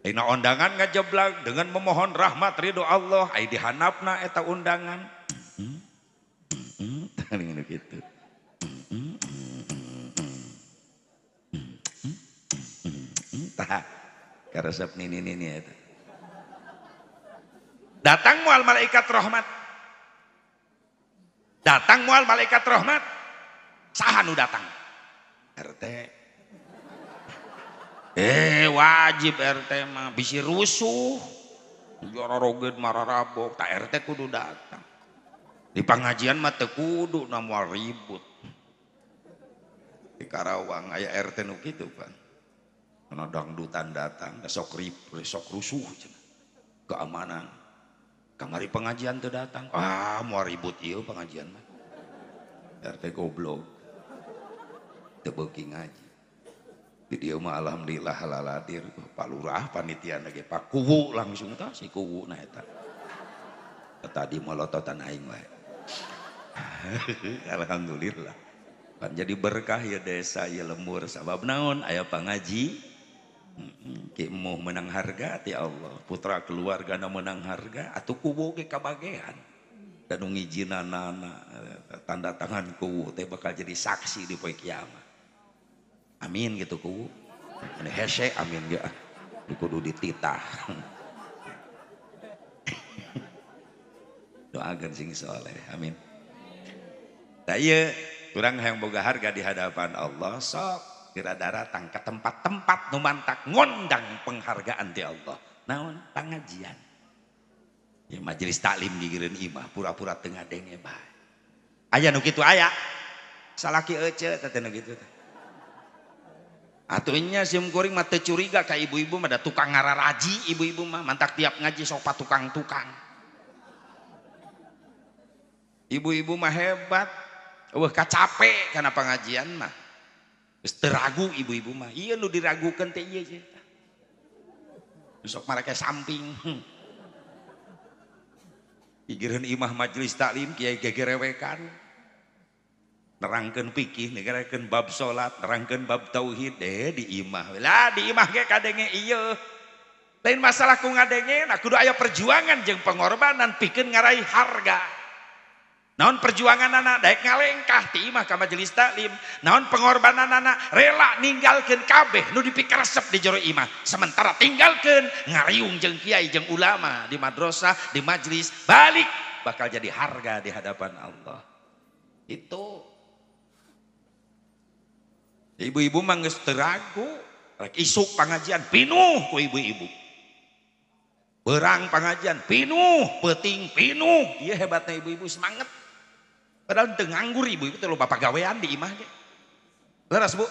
Dina undangan ngajeblag dengan memohon rahmat ridho Allah. Ay dihanapna eta undangan. gitu. Tah. Karesep nini nini eta. Datang mual malaikat rahmat. Datang mual malaikat rahmat. Sahanu datang. RT eh wajib RTma bisi rusuh mabodu datang di pengajian kuribu di Karawang ayaah RT gitu kan menodang dutan datangokuh keamanan kamari pengajian ter datangribu ah, pengaan RT go blog keji ma Alhamdulillahhala latir oh, Palurah panitia Pak langsungtan Alhamdulillah jadi berkah ya desaia lembur sabab naon Ayopang ngaji mau menang harga ya Allah putra keluargaa menang harga atau kubo ke kean danungnan eh, tanda tangan kuwu jadi saksi di Pak kiamat min gitukumin doleh amin kurang yangmoga harga di hadapan Allah sok kira-dara tangka tempat-tempat memantak ngmonddang penghargaan di Allah namunjian ya majelis Taklim dikirin Imah pura-pura tengahgah denge ayaah gitu aya salah Atuhnya sium kuring mata curiga ke ibu-ibu ada tukang ngara raji ibu-ibu mah mantak tiap ngaji sopa tukang-tukang. Ibu-ibu mah hebat. Wah kacape karena pengajian mah. Teragu ibu-ibu mah. Iya lu diragukan teh iya sih. Besok mereka samping. Pikiran imah majelis taklim kiai gegerewekan. terken piih negaraken bab salat terken bab tauhid dimah dimah lain masalah nga perjuangan jeng pengorbanan pikir ngarai harga naon perjuangan anak ngalegkah diimah ke majelis Taklim naon pengorbanan anak rela meninggalkan kabeh nu dipikir resep di Joro imah sementara tinggalkan ngarayungjeng Kiaing ulama di madrassah di majelis balik bakal jadi harga di hadapan Allah itu ibu-ibu manggis teragu rek isuk pengajian pinuh ku ibu-ibu berang pengajian pinuh peting pinuh dia hebatnya ibu-ibu semangat padahal tenganggur ibu-ibu itu lupa pagawean di imah deh leras bu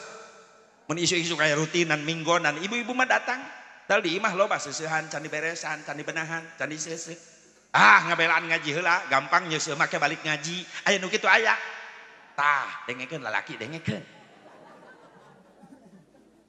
mun isu kayak rutinan minggonan ibu-ibu mah datang dal di imah loba sesehan candi beresan candi benahan candi sese ah ngabelaan ngaji heula gampang nyusul, make balik ngaji aya nu kitu aya tah dengekeun lalaki dengekeun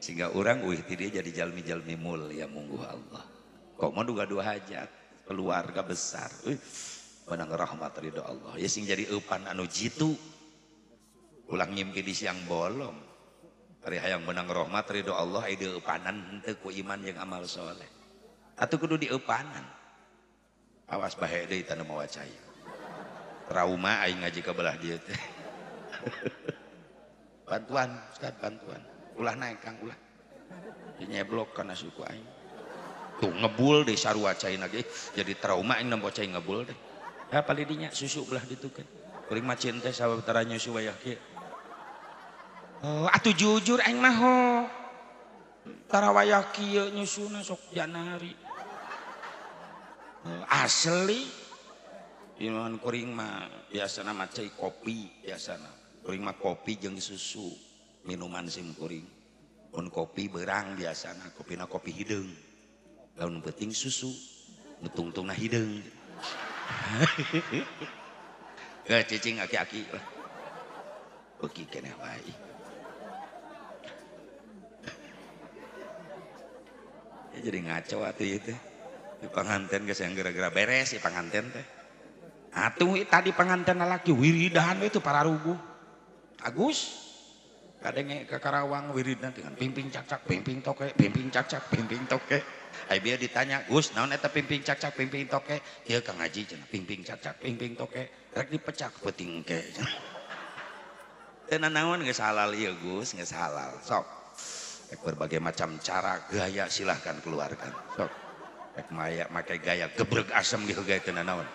sehingga orang uykhti dia jadi jal-jal Miul yang muunggu Allah kok mau du-du hajat keluarga besar menang rohmatho Allah jadipan anu jitu ulang mimpidis yang bolong Ri yang menang rohmatho Allahan iman yang amalsholeh atau dian awas trauma jikalah dia bantuan saat bantuan ulah naik kang ulah nyeblok karena suku aing tuh ngebul deh sarua cai lagi jadi trauma aing nembo cai ngebul deh ya palidinya susu ulah ditukeun kuring mah cinta sabab taranya suwayah atu oh atuh jujur aing mah tarawayah kia nyusuna sok janari oh, asli Inuan kuring mah biasa nama cai kopi biasa kuring mah kopi jeung susu minuman simkuring pun kopi berang biasa nah kopi na kopi hidung lalu penting susu nutung-tung na hidung gak ya, cicing aki-aki lah oke kena baik ya, jadi ngaco atuh itu di panganten geus yang gara-gara beres di panganten teh atuh tadi panganten laki wiridan itu para rugu Agus kadenge ke Karawang wiridna dengan pimpin cacak pimpin toke pimpin cacak pimpin toke ai biar ditanya Gus naon eta pimpin cacak pimpin toke iya Kang Haji cenah pimpin cacak pimpin toke rek dipecak peuting ke teu naon geus halal iya, Gus nggak halal sok berbagai macam cara gaya silahkan keluarkan sok Ek maya make gaya gebreg asem gitu gaya teu naon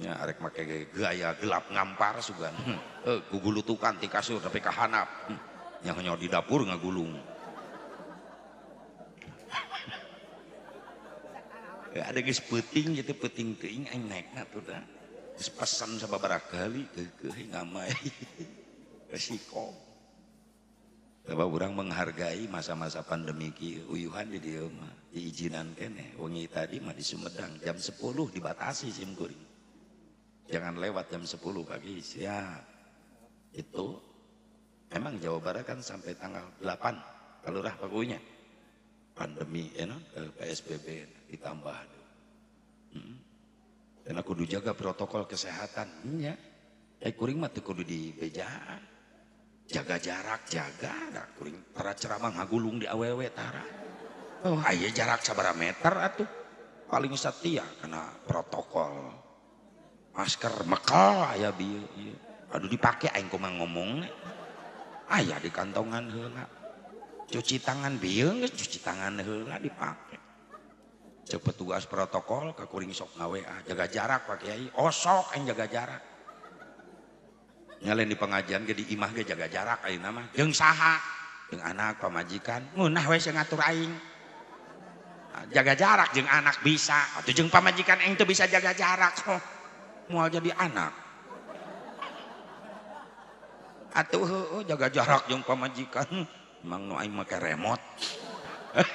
Ya, arek make gaya gelap ngampar sugan. Heh, hmm. gugulutukan ti kasur tapi kahanap. Hmm. Yang hanya di dapur ngagulung. Ya, ada geus peuting jadi peuting teuing aing naekna tuh dah. Terus pesan sababaraha kali kekeh ngamai. Resiko. Bapak orang menghargai masa-masa pandemi ki uyuhan di dieu mah diijinan kene. Wengi tadi mah di Sumedang jam 10 dibatasi SIM kuring. Jangan lewat jam 10 pagi. ya Itu memang Jawa Barat kan sampai tanggal 8 kalurah pakunya. Pandemi ya you PSBB ditambah. Hmm. Dan aku kudu jaga protokol kesehatan. Hmm, ya. Eh kuring mah kudu di beja, Jaga jarak, jaga. Nah, kuring para ceramah ngagulung di awewe tara. Oh, ayo jarak sabar meter atuh. Paling setia karena protokol masker Mekah ya bi iya. aduh dipakai aing koma ngomong ayah di kantongan hela cuci tangan bieu iya cuci tangan hela dipakai cepet tugas protokol ke kuring sok ngawe ah, jaga jarak pak kiai osok aing jaga jarak nyalain di pengajian jadi di imah ke jaga jarak aing nama jeung saha jeung anak pamajikan ngunah we ngatur aing ah, jaga jarak jeng anak bisa atau jeng pamajikan eng tuh bisa jaga jarak mual jadi anak atau oh, jaga jarak jeung pamajikan emang nu aing make remote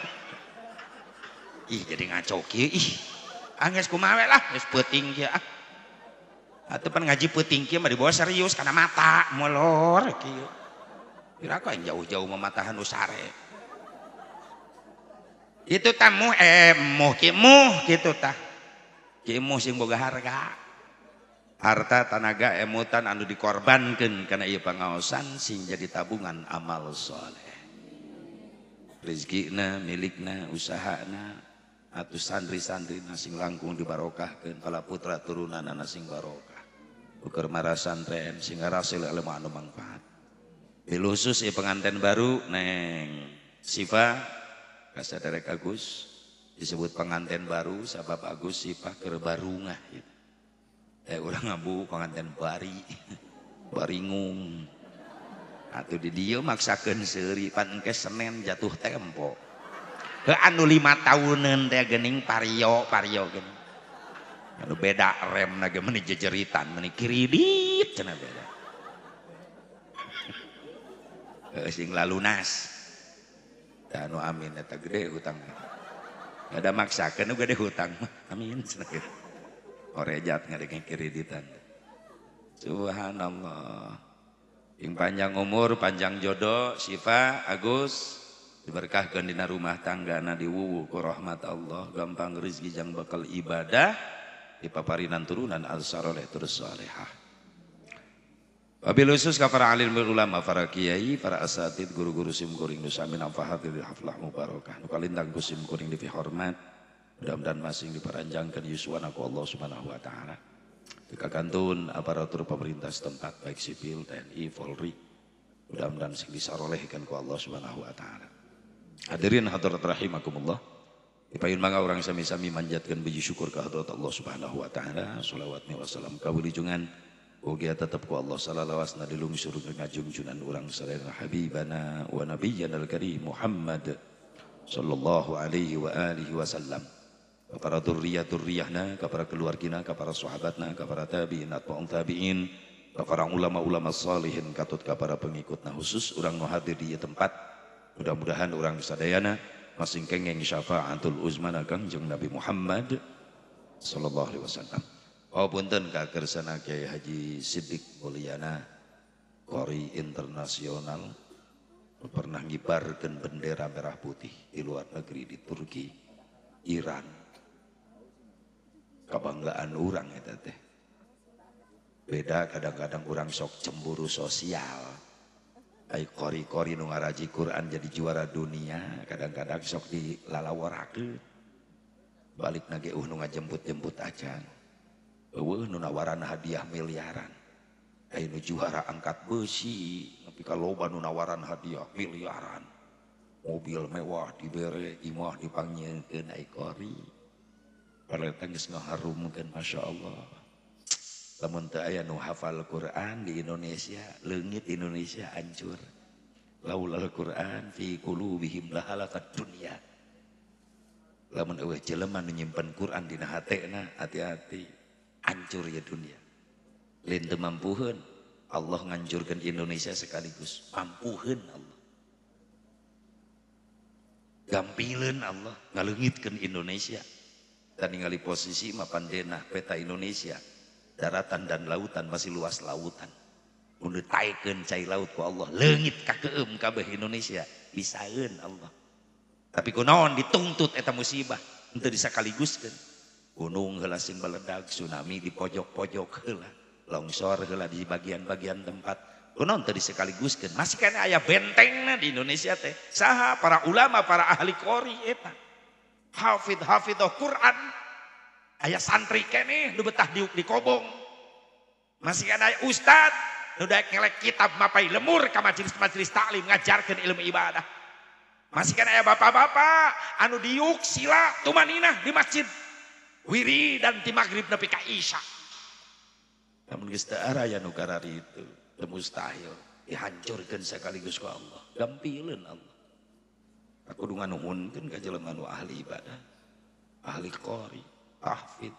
ih jadi ngaco kieu ih angges ah, kumawe lah geus peuting kieu ah atau pan ngaji peuting kieu mah dibawa serius karena mata molor kieu kira kok yang jauh-jauh mematahan usare itu tamu eh muh kimuh gitu tah kimuh sing boga harga harta tanaga emutan anu dikorbankan karena ia pengawasan sing jadi tabungan amal soleh rezekina milikna usahana atau santri-santri nasing langkung dibarokahkan pala putra turunan nasing barokah ukur marasan tren sing rasil ilmu anu manfaat bilusus i pengantin baru neng sifa kasadarek Agus disebut pengantin baru sabab Agus siva kerbarungah gitu Eh, udah ngabuteni di dio maksakan Seripan ke Senin jatuh tempo keanu lima tahunaning par beda rem menit jeritan kiridit lunasmingereang maksakan hutangmin orejat ngadekeng kreditan. Subhanallah. Yang panjang umur, panjang jodoh, Syifa, Agus, diberkahkan dina rumah tangga na diwuwu rahmat Allah, gampang rezeki jang bakal ibadah, di paparinan turunan al-saroleh terus salehah. Wabil khusus ka para alim ulama, para kiai, para asatid, guru-guru simkuring, kuring nusamin afahatil haflah mubarakah. Nukalintang kusimkuring, lebih hormat. Mudah-mudahan masih diperanjangkan ku Allah Subhanahu wa taala. Kekakantun aparatur pemerintah setempat baik sipil, TNI, Polri. Mudah-mudahan sing disarolehkan ku Allah Subhanahu wa taala. Hadirin hadirat rahimakumullah. Ipayun mangga orang sami-sami manjatkan biji syukur ke hadirat Allah Subhanahu wa taala. Kau di jungan Ogia tetap ku Allah salalawas na suruh ngajung junan orang salera habibana wa nabiyyan al-karim Muhammad sallallahu alaihi wa alihi wasallam kepada durriyah durriyahna, kepada keluarga kepada sahabatna, kepada tabi'in, atba'un tabi'in, kepada ulama-ulama salihin, katut kepada pengikutna khusus, orang nu hadir di tempat, mudah-mudahan orang disadayana, masing kengeng syafa'atul uzmana kangjeng Nabi Muhammad sallallahu alaihi wasallam. Oh punten kakersana Kiai Haji Sidik Mulyana, kori internasional, pernah ngibarkan bendera merah putih di luar negeri di Turki, Iran, kebanggaan orang itu teh beda kadang-kadang orang sok cemburu sosial ayo kori-kori nungaraji Quran jadi juara dunia kadang-kadang sok di lalawarake balik nage uh nu jemput jemput aja uh nu nawaran hadiah miliaran ayo nu juara angkat besi tapi kalau nu nawaran hadiah miliaran mobil mewah dibere imah dipanggil ke naik kori kalau tangis ngaharumkan Masya Allah. Lamun ayah nu hafal Quran di Indonesia, lengit Indonesia hancur. Laulal Quran fi qulubihim lahalakat dunia. Lamun eueuh jelema nu nyimpen Quran dina hatena, hati-hati hancur ya dunia. Lain mampuheun Allah ngancurkan Indonesia sekaligus. Mampuheun Allah. Gampileun Allah ngalengitkeun Indonesia. punya ningali posisi mapan denah peta Indonesia daratan dan lautan masih luas lautangitB Indonesia bisa Allah tapion diuntut et musibah untuk sekaligusken gunung gelasin meledak tsunami di pojok-pojok longor di bagian-bagian tempat sekaligus aya bentengnya di Indonesia teh saha para ulama para ahli Qi etang punyafi Quran ayaah santri kayak udah betah diuk di kobong masih naik Ustadz udah ngelek kitab Bapak lemur ke majelis-majelis Taklim ngajarkan ilmu ibadah mas kan aya bapak-bapak anu diuk sila Manin di masjid Wiri dan di maghrib tapi Ka Iya negara ituusta dihancurkan sekaligus ke Allahmpilan Allah aku dungan kan gak jelema nganu ahli ibadah ahli qori ahfid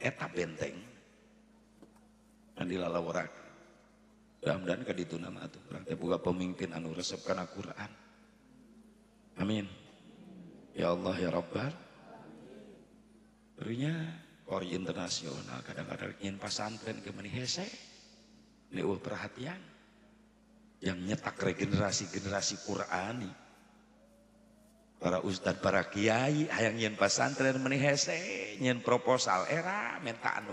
etap benteng dan lalawarak warak. Ya, dan kadituna itu nama itu Berarti buka pemimpin anu resep kana Quran amin ya Allah ya Robbar. Runya kori internasional kadang-kadang ingin pasantren ke hese ini perhatian yang nyetak regenerasi generasi Qurani Ustadz para Kyai ayaangnyin pasantren menih nyin proposal era eh, minakan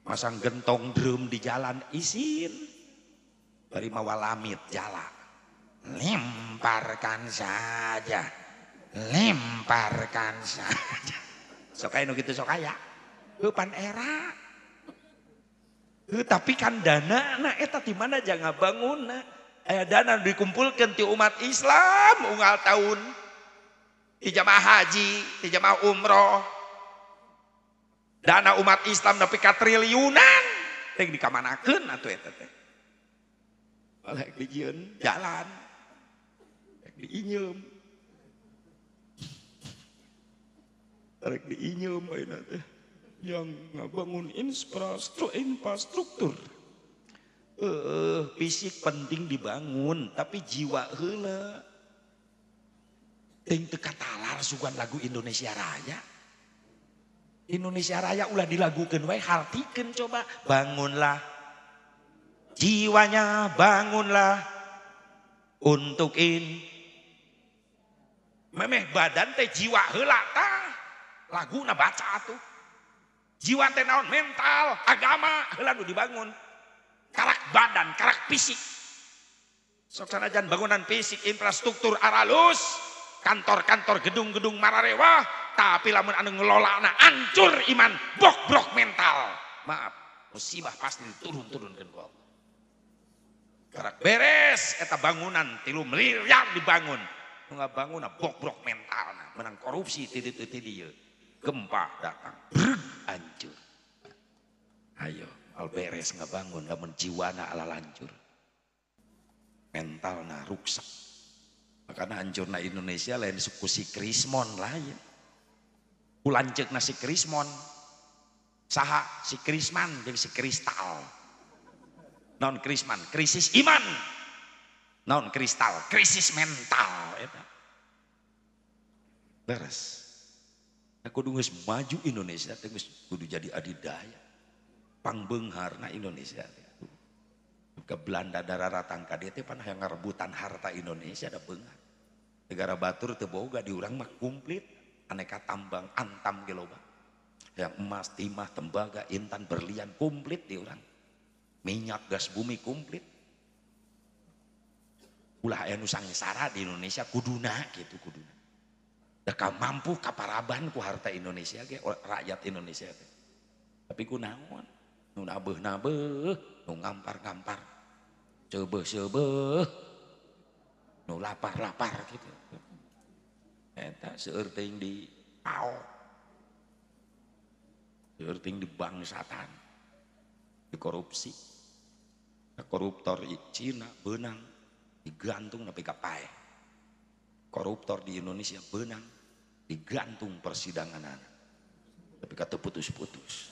pasang gentong drum di jalan izinma lemparkan saja lemparkan saja soka gitu kayakpan tapi kan dana di mana jangan bangunan Eh, dana dikumpulkan di umat Islam umal tahun hijajamah haji tidakma umroh dana umat Islam tapi katri Yunan dikaakan yangbangunfrastruktur infrastruktur eh fisik penting dibangun tapi jiwa lagu Indonesia Indonesiarayaa ulah dilagukan wa coba bangunlah jiwanya bangunlah untukin mem badan teh jiwa hela laguna baca tuh jiwa tenaon mental agamala dibangun Karak badan, karak fisik. jan bangunan fisik, infrastruktur aralus, kantor-kantor gedung-gedung mararewa, tapi lamun anu ngelola anak ancur iman, bok-brok mental. Maaf, musibah pasti turun turun ke Allah. Karak beres, eta bangunan tilu miliar dibangun. Nggak bangun, bok-brok mental. Menang korupsi, titik-titik dia. Gempa datang, brr, ancur. Ayo bakal beres nggak bangun nggak namun jiwana ala lancur mental nah rusak makanya nah Indonesia lain suku si krismon lain kulancek nah si krismon saha si krisman jadi si kristal non krisman krisis iman non kristal krisis mental eta beres aku nah, dungus maju Indonesia kudu jadi adidaya pangbenghar na Indonesia ke Belanda dararatan ka dia panah yang ngerebutan harta Indonesia ada benghar negara batur teboga diurang mah kumplit aneka tambang antam geloba yang emas timah tembaga intan berlian kumplit diurang minyak gas bumi kumplit ulah aya nu sangsara di Indonesia kuduna gitu kuduna da ya, mampu kaparaban ku harta Indonesia ge rakyat Indonesia tapi ku naon nu nabeh nabeh nu ngampar ngampar seubeuh seubeuh nu lapar lapar gitu eta eh, seerting di ao seerting di bangsatan di korupsi nah, koruptor di Cina benang digantung tapi pae, koruptor di Indonesia benang digantung persidangan tapi kata putus-putus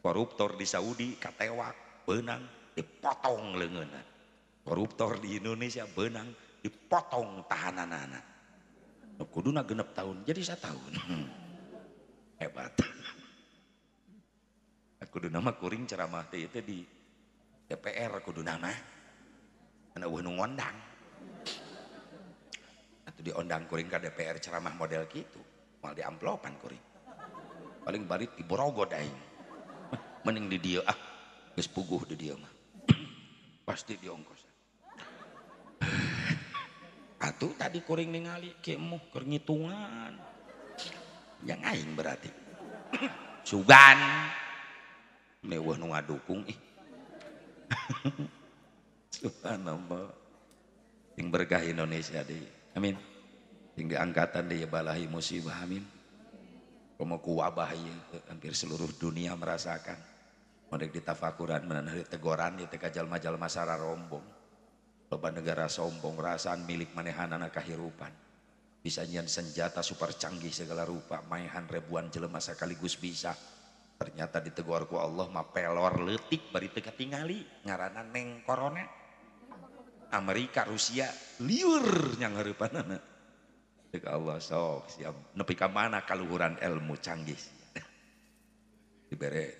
koruptor di Saudi katewak benang dipotong lengan, koruptor di Indonesia benang dipotong tahanan anak kuduna genep tahun jadi satu tahun hebat aku nah, nama kuring ceramah teh itu di DPR aku nama anak wenu ngondang atau nah, di ondang kuring ke DPR ceramah model gitu mal di amplopan kuring paling balik di Borogodain mending di dia ah geus puguh di dia mah pasti diongkos atuh tadi kuring ningali kemu keur yang aing berarti sugan mewah nunggu ngadukung ih subhanallah yang berkah Indonesia di, amin yang diangkatan dia balahi musibah amin kamu wabah hampir seluruh dunia merasakan mereka ditafakuran menan hari tegoran ya kajal majal masara rombong. Loba negara sombong rasaan milik manehan anak kahirupan. Bisa nyian senjata super canggih segala rupa. mainan ribuan jelema sekaligus bisa. Ternyata ditegor Allah mah pelor letik bari teka tingali. Ngarana neng korona. Amerika, Rusia, liur yang harapan anak. Allah sok siap. Nepi mana kaluhuran ilmu canggih. diberi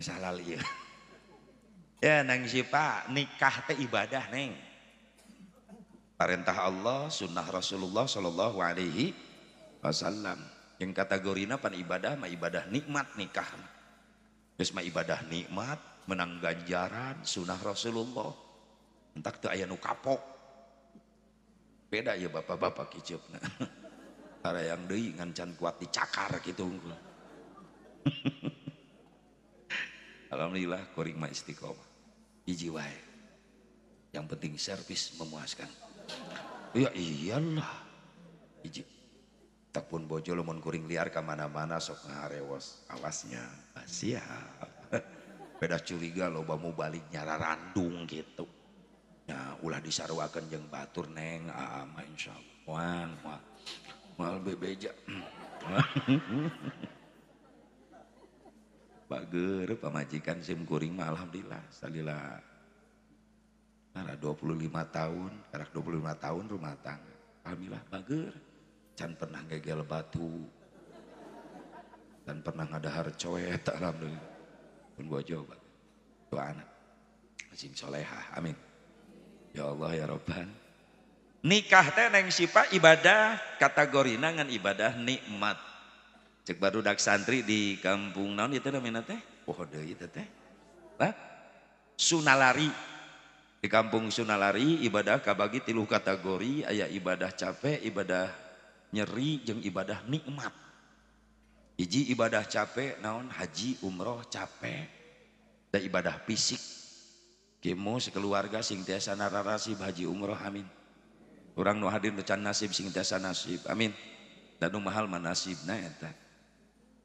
salah liya ya, ya nang pak nikah teh ibadah neng perintah Allah sunnah Rasulullah Shallallahu Alaihi Wasallam yang kategorinya pan ibadah ma ibadah nikmat nikah terus ma ibadah nikmat menang ganjaran sunnah Rasulullah entak tuh ayah nu kapok beda ya bapak-bapak kicup para yang deh ngancan kuat dicakar gitu Alhamdulillah kuring mah istiqomah. Iji wae. Yang penting servis memuaskan. Ya iyalah. Iji. Tak pun bojo lumon kuring liar kemana-mana sok ngarewos Awasnya. Ah, siap. Beda curiga loba mau balik nyara randung gitu. Nah ulah disaruakan jeng batur neng. Ama ah, ah, insya Allah. bebeja. bager pemajikan SIM kuring mah alhamdulillah salila puluh 25 tahun puluh 25 tahun rumah tangga alhamdulillah bager can pernah gegel batu dan pernah ngadahar tak alhamdulillah pun gua coba dua anak Sim soleha amin ya Allah ya Robban nikah teh neng sipa ibadah kategori nangan ibadah nikmat baru dakk santri di kampung Naon itu teh oh, sunalari di kampung Sunalari ibadah Ka bagigi tilu kategori ayaah ibadah capek ibadah nyeri jeng ibadah nikmat iji ibadah capek naon Haji umroh capek ibadah fisik kemokeluarga singasa nararib Haji umroh Amin kurang Nu hadir decan nasib singasa nasib Amin dan mahal manasib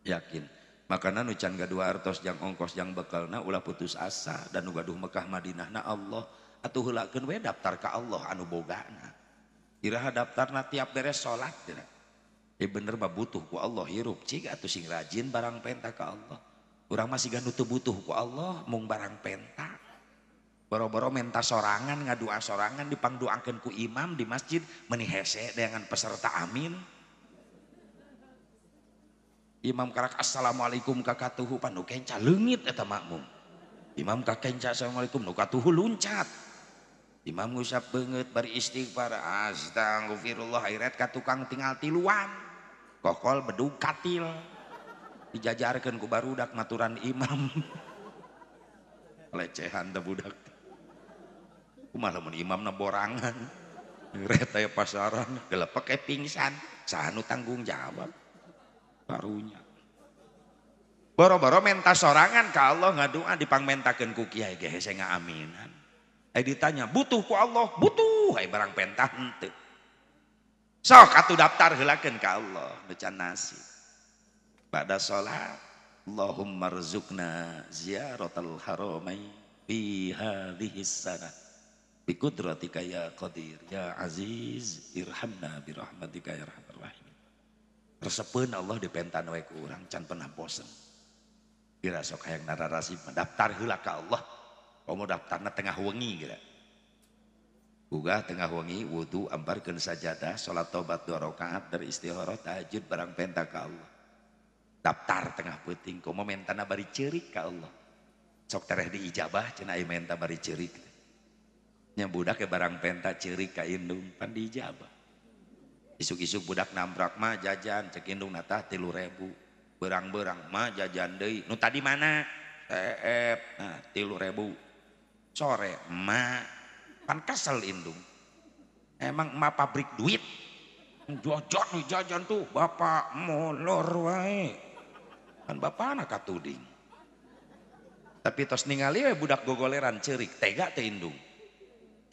yakin makanan hujan gadu hartos yang ongkos yang bekal na Ulah putus asa danuugauh Mekah Madinah na Allah atauhulken daftar ke Allah anu bo daftar tiap salat bener butuhku Allah hirup ci sing rajin barang penta ke Allah kurang masih gan tuh butuhku Allah mung barang penta bo-boro menta sorangan ngadua sorangan dipangduangkanku Imam di masjid menihsek dengan peserta amin Imam karak assalamualaikum kakatuhu panu kenca lengit eta makmum. Imam kak kenca assalamualaikum nu katuhu luncat. Imam ngusap banget beristighfar astagfirullah airat ka tukang tinggal tiluan. Kokol bedug katil. dijajarkan ku barudak maturan imam. Lecehan teh budak. Kumaha lamun imamna borangan. Reta pasaran gelepek pingsan. Sahanu tanggung jawab barunya. Boro-boro menta sorangan ke Allah nggak doa ngadua dipangmentakeun ku kiai saya nggak aminan. Eh ditanya, butuh ku Allah, butuh hai barang pentah ente. So katu daftar hilakan ke Allah, baca nasi, Pada salat, Allahumma rzuqna ziaratal haramai fi hadhihi sanah. Bi ya qadir ya aziz irhamna bi rahmatika ya rahman. punya tersepen Allah dipentan kurang can pernahok yang nararasi mendaftarhullaka Allah daftar tengah wengi tengah wonngi wudhubar saja salatbatat dari istjud barang penta daftar tengah puting ciri Allah ijabah ci nyabudah ke barang penta ciri kandung pandi ijabah isuk-isuk budak nabrak mah jajan cekindung natah tilu ribu berang-berang mah jajan deh nu tadi mana eh nah, tilu ribu sore mah pan kesel indung emang ma pabrik duit jajan nih jajan tuh bapak molor wae kan bapak anak katuding tapi tos ningali budak gogoleran cerik tega teh indung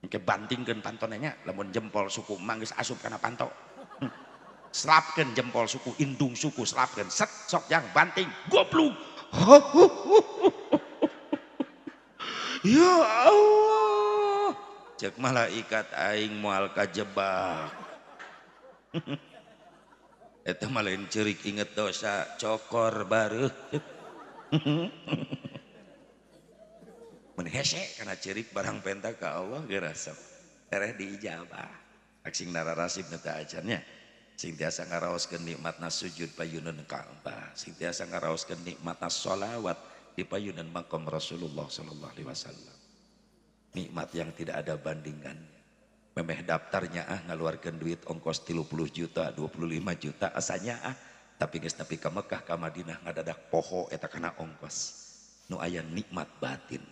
llamada kebantingkan pantonnya le jempol suku manggis asup karena pantau hmm. serrapken jempol suku inndung suku serrapkensok yang banting go ce malaikating mualkaba cirik inget dosa cokor baru menhese karena cirik barang penta ke Allah gerasep tereh diijabah aksing nararasib neta ajarnya sing tiasa ngaraoskeun nikmatna sujud payunan Ka'bah sing tiasa ngaraoskeun nikmatna sholawat di payunan makom Rasulullah sallallahu alaihi wasallam nikmat yang tidak ada bandingannya memeh daftarnya ah ngaluarkeun duit ongkos 30 juta 25 juta asanya ah tapi geus tapi ke Mekah ke Madinah ngadadak poho eta kana ongkos nu aya nikmat batin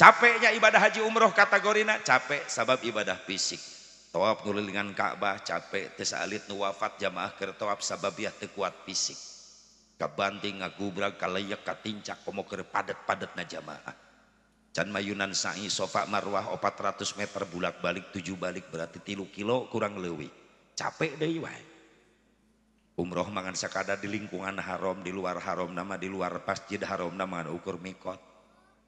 Capeknya ibadah haji umroh kategorina capek sabab ibadah fisik. Tawab ngulilingan Ka'bah capek tesalit nu wafat jamaah ker tawaf sabab ya kuat fisik. Kabanting ngagubrak kalayak katincak komo ker padat na jamaah. Can mayunan sa'i sofa marwah opat ratus meter bulak balik tujuh balik berarti tilu kilo kurang lewi Capek deh wae. Umroh mangan sakada di lingkungan haram di luar haram nama di luar pasjid haram nama ukur mikot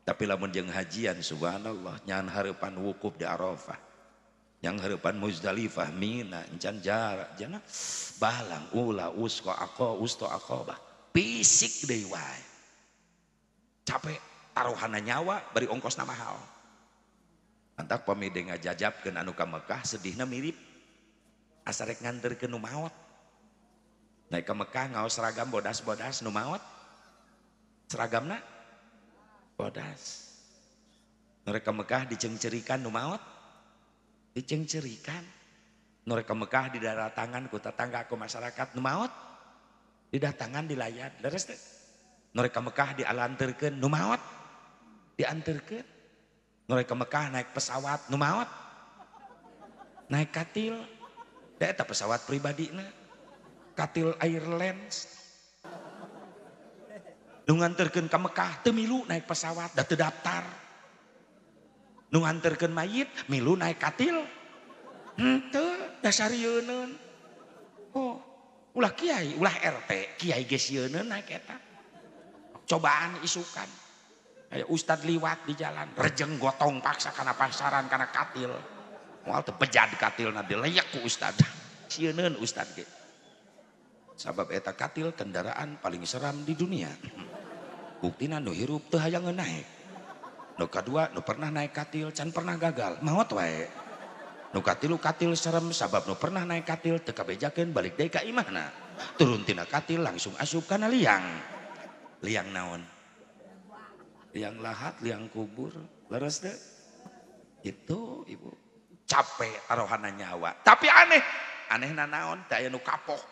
tapi lamun jeng hajian subhanallah nyan harapan wukuf di Arafah yang harapan Muzdalifah Mina encan jarak jana balang ula usko ako usto bah. pisik deh, wai. capek taruhana nyawa bari nama hal. antak pemide ngajajab anu ka Mekah sedihna mirip asarek nganter ke numawat, naik ke Mekah ngaos seragam bodas-bodas numawat, seragamna bodas. mereka Mekah dicengcerikan numaut dicengcerikan mereka Mekah di tangan kota tangga, ke masyarakat numaut di dilayat leres mereka Mekah dialanterkan numaut dianterkan mereka Mekah naik pesawat numaut naik katil tak pesawat pribadi na katil Airlines ngan terken ke Mekkah Temilu naik pesawat dan terdaftarungan terken mayit milu naik katilar hmm, oh, KiaiRT cobaan isukan Ustad liwat di jalan rejenggo tong paksa karena pasaran karena katil pejan katil nabilyakku Ustadh Ustad sabab eta katil kendaraan paling seram di dunia buktina nu hirup teu hayang naik nu kadua nu pernah naik katil can pernah gagal maot wae nu katilu katil seram sabab nu pernah naik katil teu kabejakeun balik deui ka imahna turun tina katil langsung asup kana liang liang naon liang lahat liang kubur leres deh itu ibu capek arohana nyawa tapi aneh aneh nanaon daya nu kapok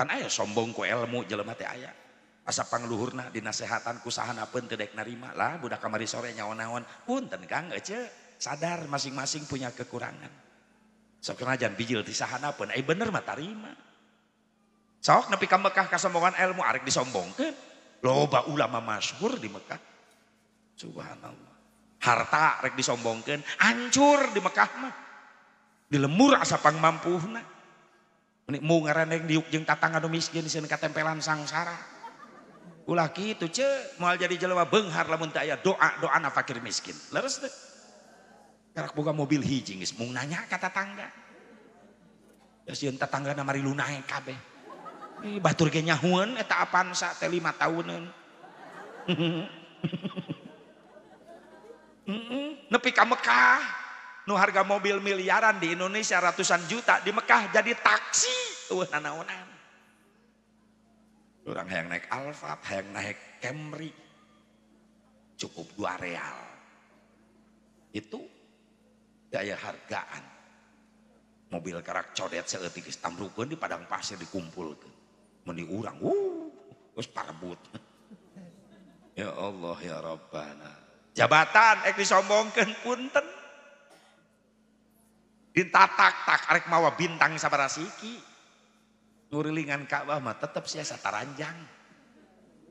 aya sombongku elmu je hati ayaah asapang Luhurna dinaseatan ku sahana pun tedek narima lah budak kamari sore nyawa-nawan Punten sadar masing-masing punya kekurangan sejan bijil di sahanapun bener Mekkah kesombongan ilmu arerif diombongkan loba ulama mashur di Mekat Subhanahu hartarek disombongkan ancur di Mekkahmah di lemur asapang mampuna Mau ngereneng diuk jeng tatang anu miskin sini katempelan sangsara. Ulah gitu ce, mau jadi jelema benghar lamun teu doa doa na fakir miskin. Leres deh. Karak buka mobil hijingis, mau nanya kata tangga, Ya sini tatangga namari mari lunae kabeh. Ih batur ge nyahueun eta Avanza teh 5 tahuneun. Nepi ka Mekah. Nu harga mobil miliaran di Indonesia ratusan juta di Mekah jadi taksi. Wah, nanaonan. Orang yang naik Alfa, yang naik Camry. Cukup dua real. Itu daya hargaan. Mobil karak codet seetik istamrukun di padang pasir dikumpul Meni urang, wuh, terus parbut. Ya Allah, ya Rabbana. Jabatan, ek disombongkan, punten. tak arerik mawa bintang sasiki nurlingan Kakwah tetap ranjang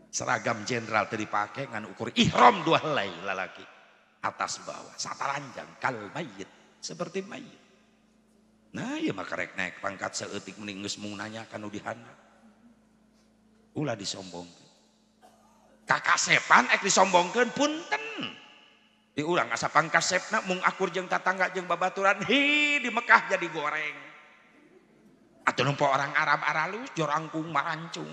seragam Jenderal tadipakai dengan ukur Iram dua lalaki atas bawah sat ranjang kal mayit seperti may rek-neik pangkatetik meninggusnya U disombongkan kakak sepan disombongkan punten ulang asa pangkaep mungkur jengtataangga jeng babauran di Mekkah jadi goreng atau nummpa orang Arab ara lu jorangung macung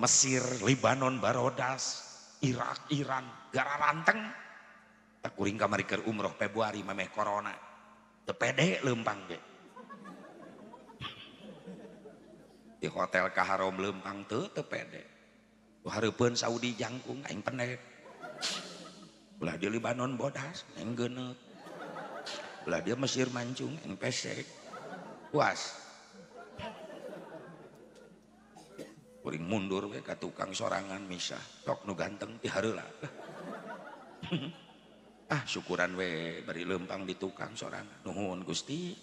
Mesir Lebanon Barodas Irak Irangaraanteng tak mereka umroh Februari memeh korona te lempang de di hotel Kaharram Lempang tuh te Harpun sau dijangkung penit dia Libanon bodaslah dia Mesir mancung pesek puas mundur tukang sorangan mis tok nu ganteng tilah ah syukuran we beri lempang di tukang sor Gusti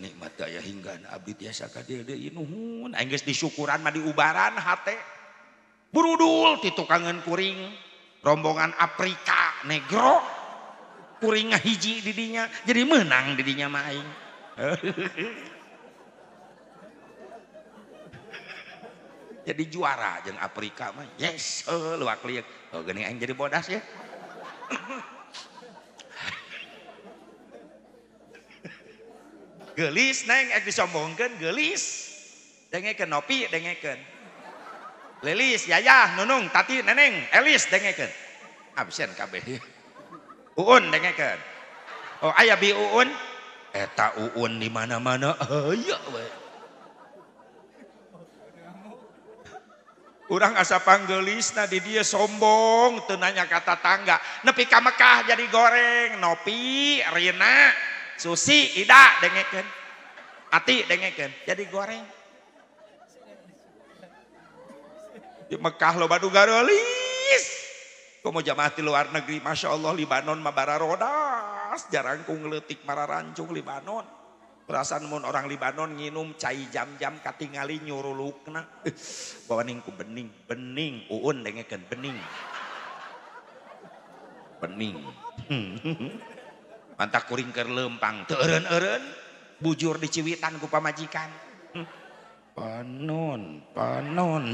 nikmat disukuranranuddul di tukangan puring rombongan Afrika negro kuring hiji didinya jadi menang didinya main jadi juara jeng Afrika mah yes oh, luak liek oh gini aing jadi bodas ya gelis neng ek eh, disombongkeun gelis dengeken nopi dengeken Ellis ya ya gunung tadi neneng Elis dengeken habis KB oh, di mana-mana kurang oh, asa pangelis tadi dia sombong tenanya kata tangga nepi kam Mekah jadi goreng Nopi Rina Susi tidak dengeken hati dengeken jadi goreng Di Mekah lo batu garolis. kamu jamaah di luar negeri, Masya Allah Libanon mabara rodas. Jarangku ngeletik mararancung Libanon. Perasaan mun orang Libanon nginum cai jam-jam katingali nyuruh lukna. bawa ningku bening, bening, uun dengeken bening. Bening. Mantak kuring ke lempang, eren Bujur ciwitan ku pamajikan. Panon, panon.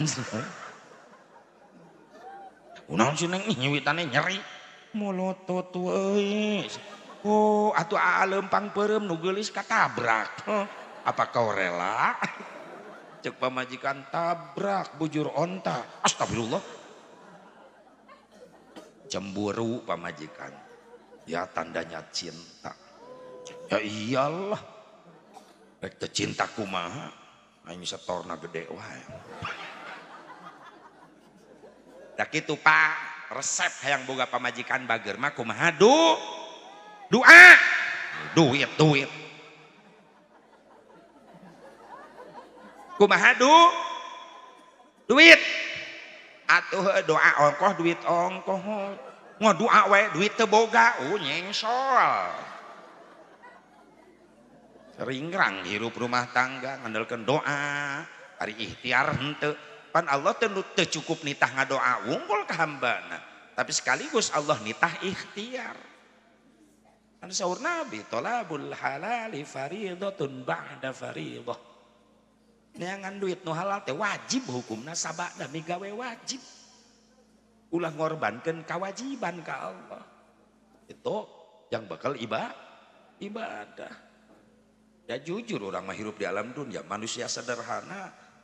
Unaun sih neng nyiwitane nyeri. Moloto tutu Oh, Oh alam alempang perem nugelis katabrak. Apa kau rela? Cek pamajikan tabrak bujur onta. Astagfirullah. Cemburu pamajikan. Ya tandanya cinta. Ya iyalah. Rek cinta kumaha. ini setorna gede wae tak itu pak resep yang boga pemajikan bager mah kumaha du doa duit duit kumaha du duit atuh eh, doa ongkoh duit ongkoh ngo doa we duit teu boga uh nyengsol ringrang hirup rumah tangga ngandalkan doa hari ikhtiar henteu pan Allah tentu tercukup nitah ngadoa unggul kehambana tapi sekaligus Allah nitah ikhtiar kan sahur Nabi tolabul halali faridatun ba'da faridah neangan duit nu halal teh wajib hukumna sabada migawe wajib ulah ngorbankan kewajiban ke Allah itu yang bakal iba ibadah ya jujur orang mah di alam dunia manusia sederhana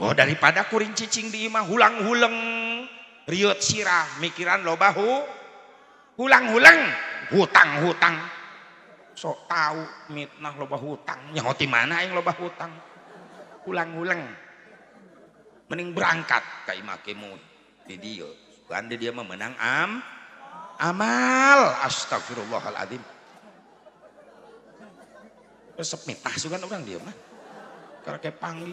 Oh daripada kuring cicing di imah hulang-huleng riut sirah mikiran lo bahu hulang-huleng hutang-hutang sok tahu mitnah lo bahu hutang di mana yang bahu hutang hulang hulang mending berangkat ke imah kemun di dia kan dia memenang am amal astagfirullahaladzim resep juga orang dia mah karena kayak panggil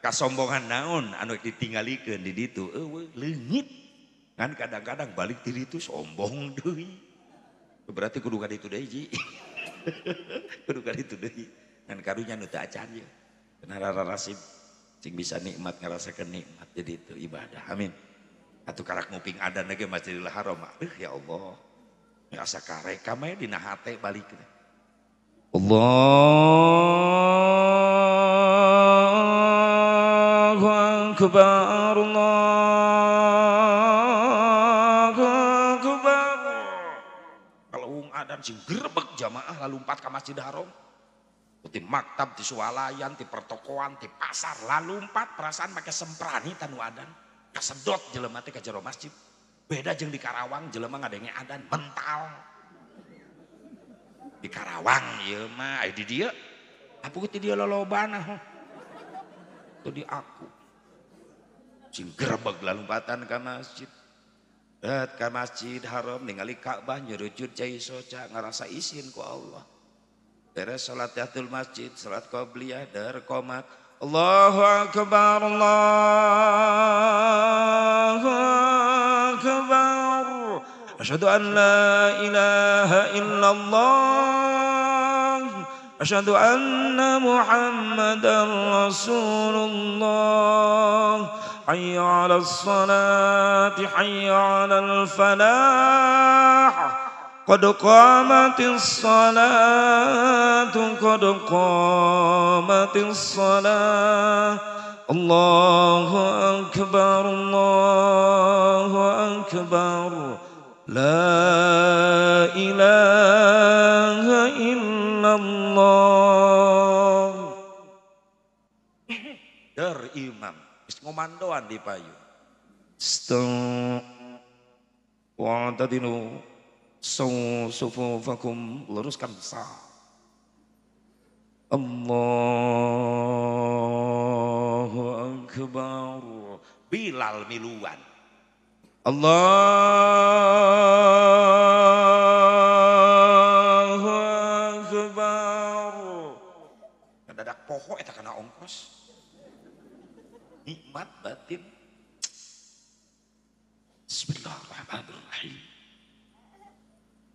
kasombongan naon anu ditinggalikan di ditu ewe lengit kan kadang-kadang balik diri itu sombong deui berarti kudu itu deui ji kudu itu deui dan karunya nu teu acan ye rasib cing bisa nikmat ngerasakan nikmat jadi itu ibadah amin atuh karak nguping ada lagi Masjidil Haram eh ya Allah asa karek, mah dina hate balik Allah أكبر الله أكبر kalau Wong Adam sing gerbek jamaah lalu empat ke Masjid Haram di maktab, di sualayan, di pertokoan, di pasar lalu empat perasaan pakai semprani tanu adan kesedot jelema teh ka masjid beda jeng di Karawang jelema ngadenge adan mental di Karawang ya mah di dia apa ti dia banah tuh di aku Cing gerbek lalumpatan ke masjid. Et ke masjid haram ningali Ka'bah nyerujud cai soca ngerasa isin ku Allah. Beres salat tahtul masjid, salat qabliyah dar qomat. Allahu akbar Allahu akbar. Asyhadu an la ilaha illallah. Asyhadu anna Muhammadar Rasulullah. حي على الصلاة حي على الفلاح قد قامت الصلاة قد قامت الصلاة الله أكبر الله أكبر لا إله komandoan di payu. Wa tadinu sufufakum luruskan sah. Allahu Akbar. Bilal miluan. Allah nikmat batin. Bismillahirrahmanirrahim.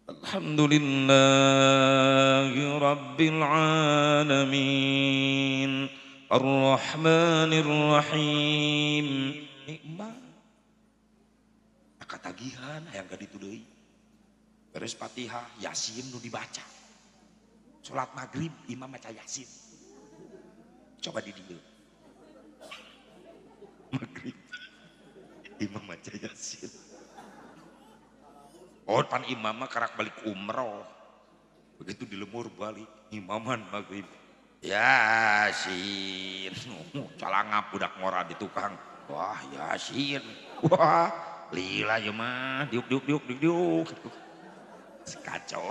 Alhamdulillahi Rabbil Alamin Ar-Rahmanir-Rahim Nikmat Maka tagihan yang gak ditudai Beres patihah Yasin nu dibaca Sholat maghrib imam baca yasin Coba didieu maghrib imam aja yasin oh pan imam mah karak balik umroh begitu dilemur balik imaman maghrib yasin oh, calangap budak ngora di tukang wah yasin wah lila ya mah diuk diuk diuk diuk diuk sekacau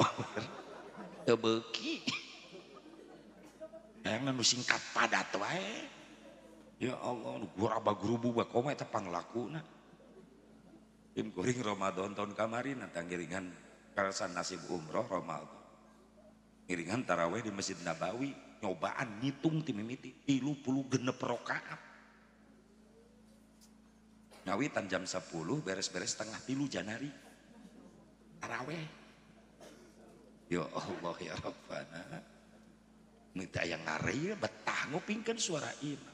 tebeki yang nu singkat padat wae Ya Allah, guraba gurubu bakoma eta panglakuna. Tim kuring Ramadan tahun kemarin, nanti ngiringan karasan nasib umroh Ramadan. Ngiringan taraweh di Masjid Nabawi, nyobaan ngitung timimiti, tilu pulu genep rokaat. Ngawitan jam 10, beres-beres tengah tilu janari. Taraweh. Ya Allah ya Rabbana. Minta yang ngari betah ngupingkan suara imam.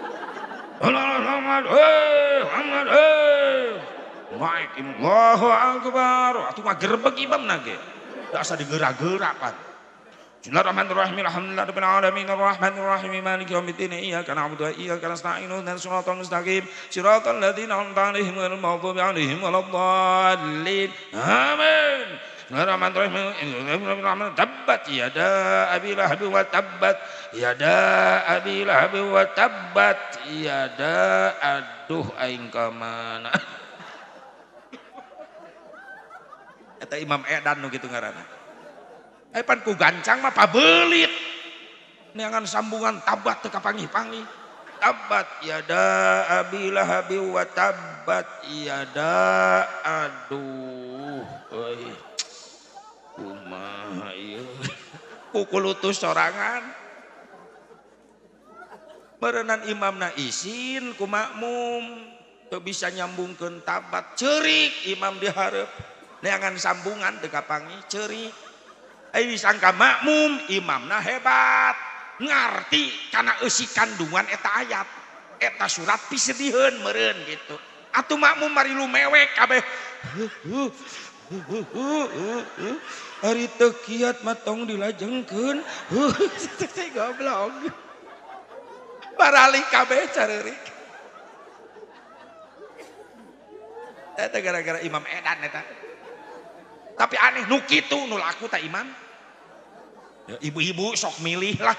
Naik Allahu Akbar. Atuh mah gerbek imam nage. Tak asa digerak-gerak pan. Bismillahirrahmanirrahim. Alhamdulillahirabbil Amin. Bismillahirrahmanirrahim. Tabbat yada Abi Lahab wa tabbat yada Abi Lahab wa tabbat ada aduh aing ka mana. Eta Imam Edan nu kitu ngaranna. Ai pan ku gancang mah pabelit. Neangan sambungan tabat teu kapangi-pangi. Tabbat yada Abi Lahab wa tabbat ada aduh euy. pukulutu sorangan perenan Imam na izin ku makmum ke bisa nyambung ketabat cerrik Imam biharp jangan sambungan tegapangi ceri eh sangka makmum Imam nah hebat ngerti karena esi kandungan Eeta ayat eta surat di sedihan meren gitu At makmum mari lu mewek Abeh hari tekiat matong dilajengkeun heuh goblok baralik kabeh careurik eta gara-gara Imam Edan neta, tapi aneh nu kitu nu laku ta Imam ya, ibu-ibu sok milih lah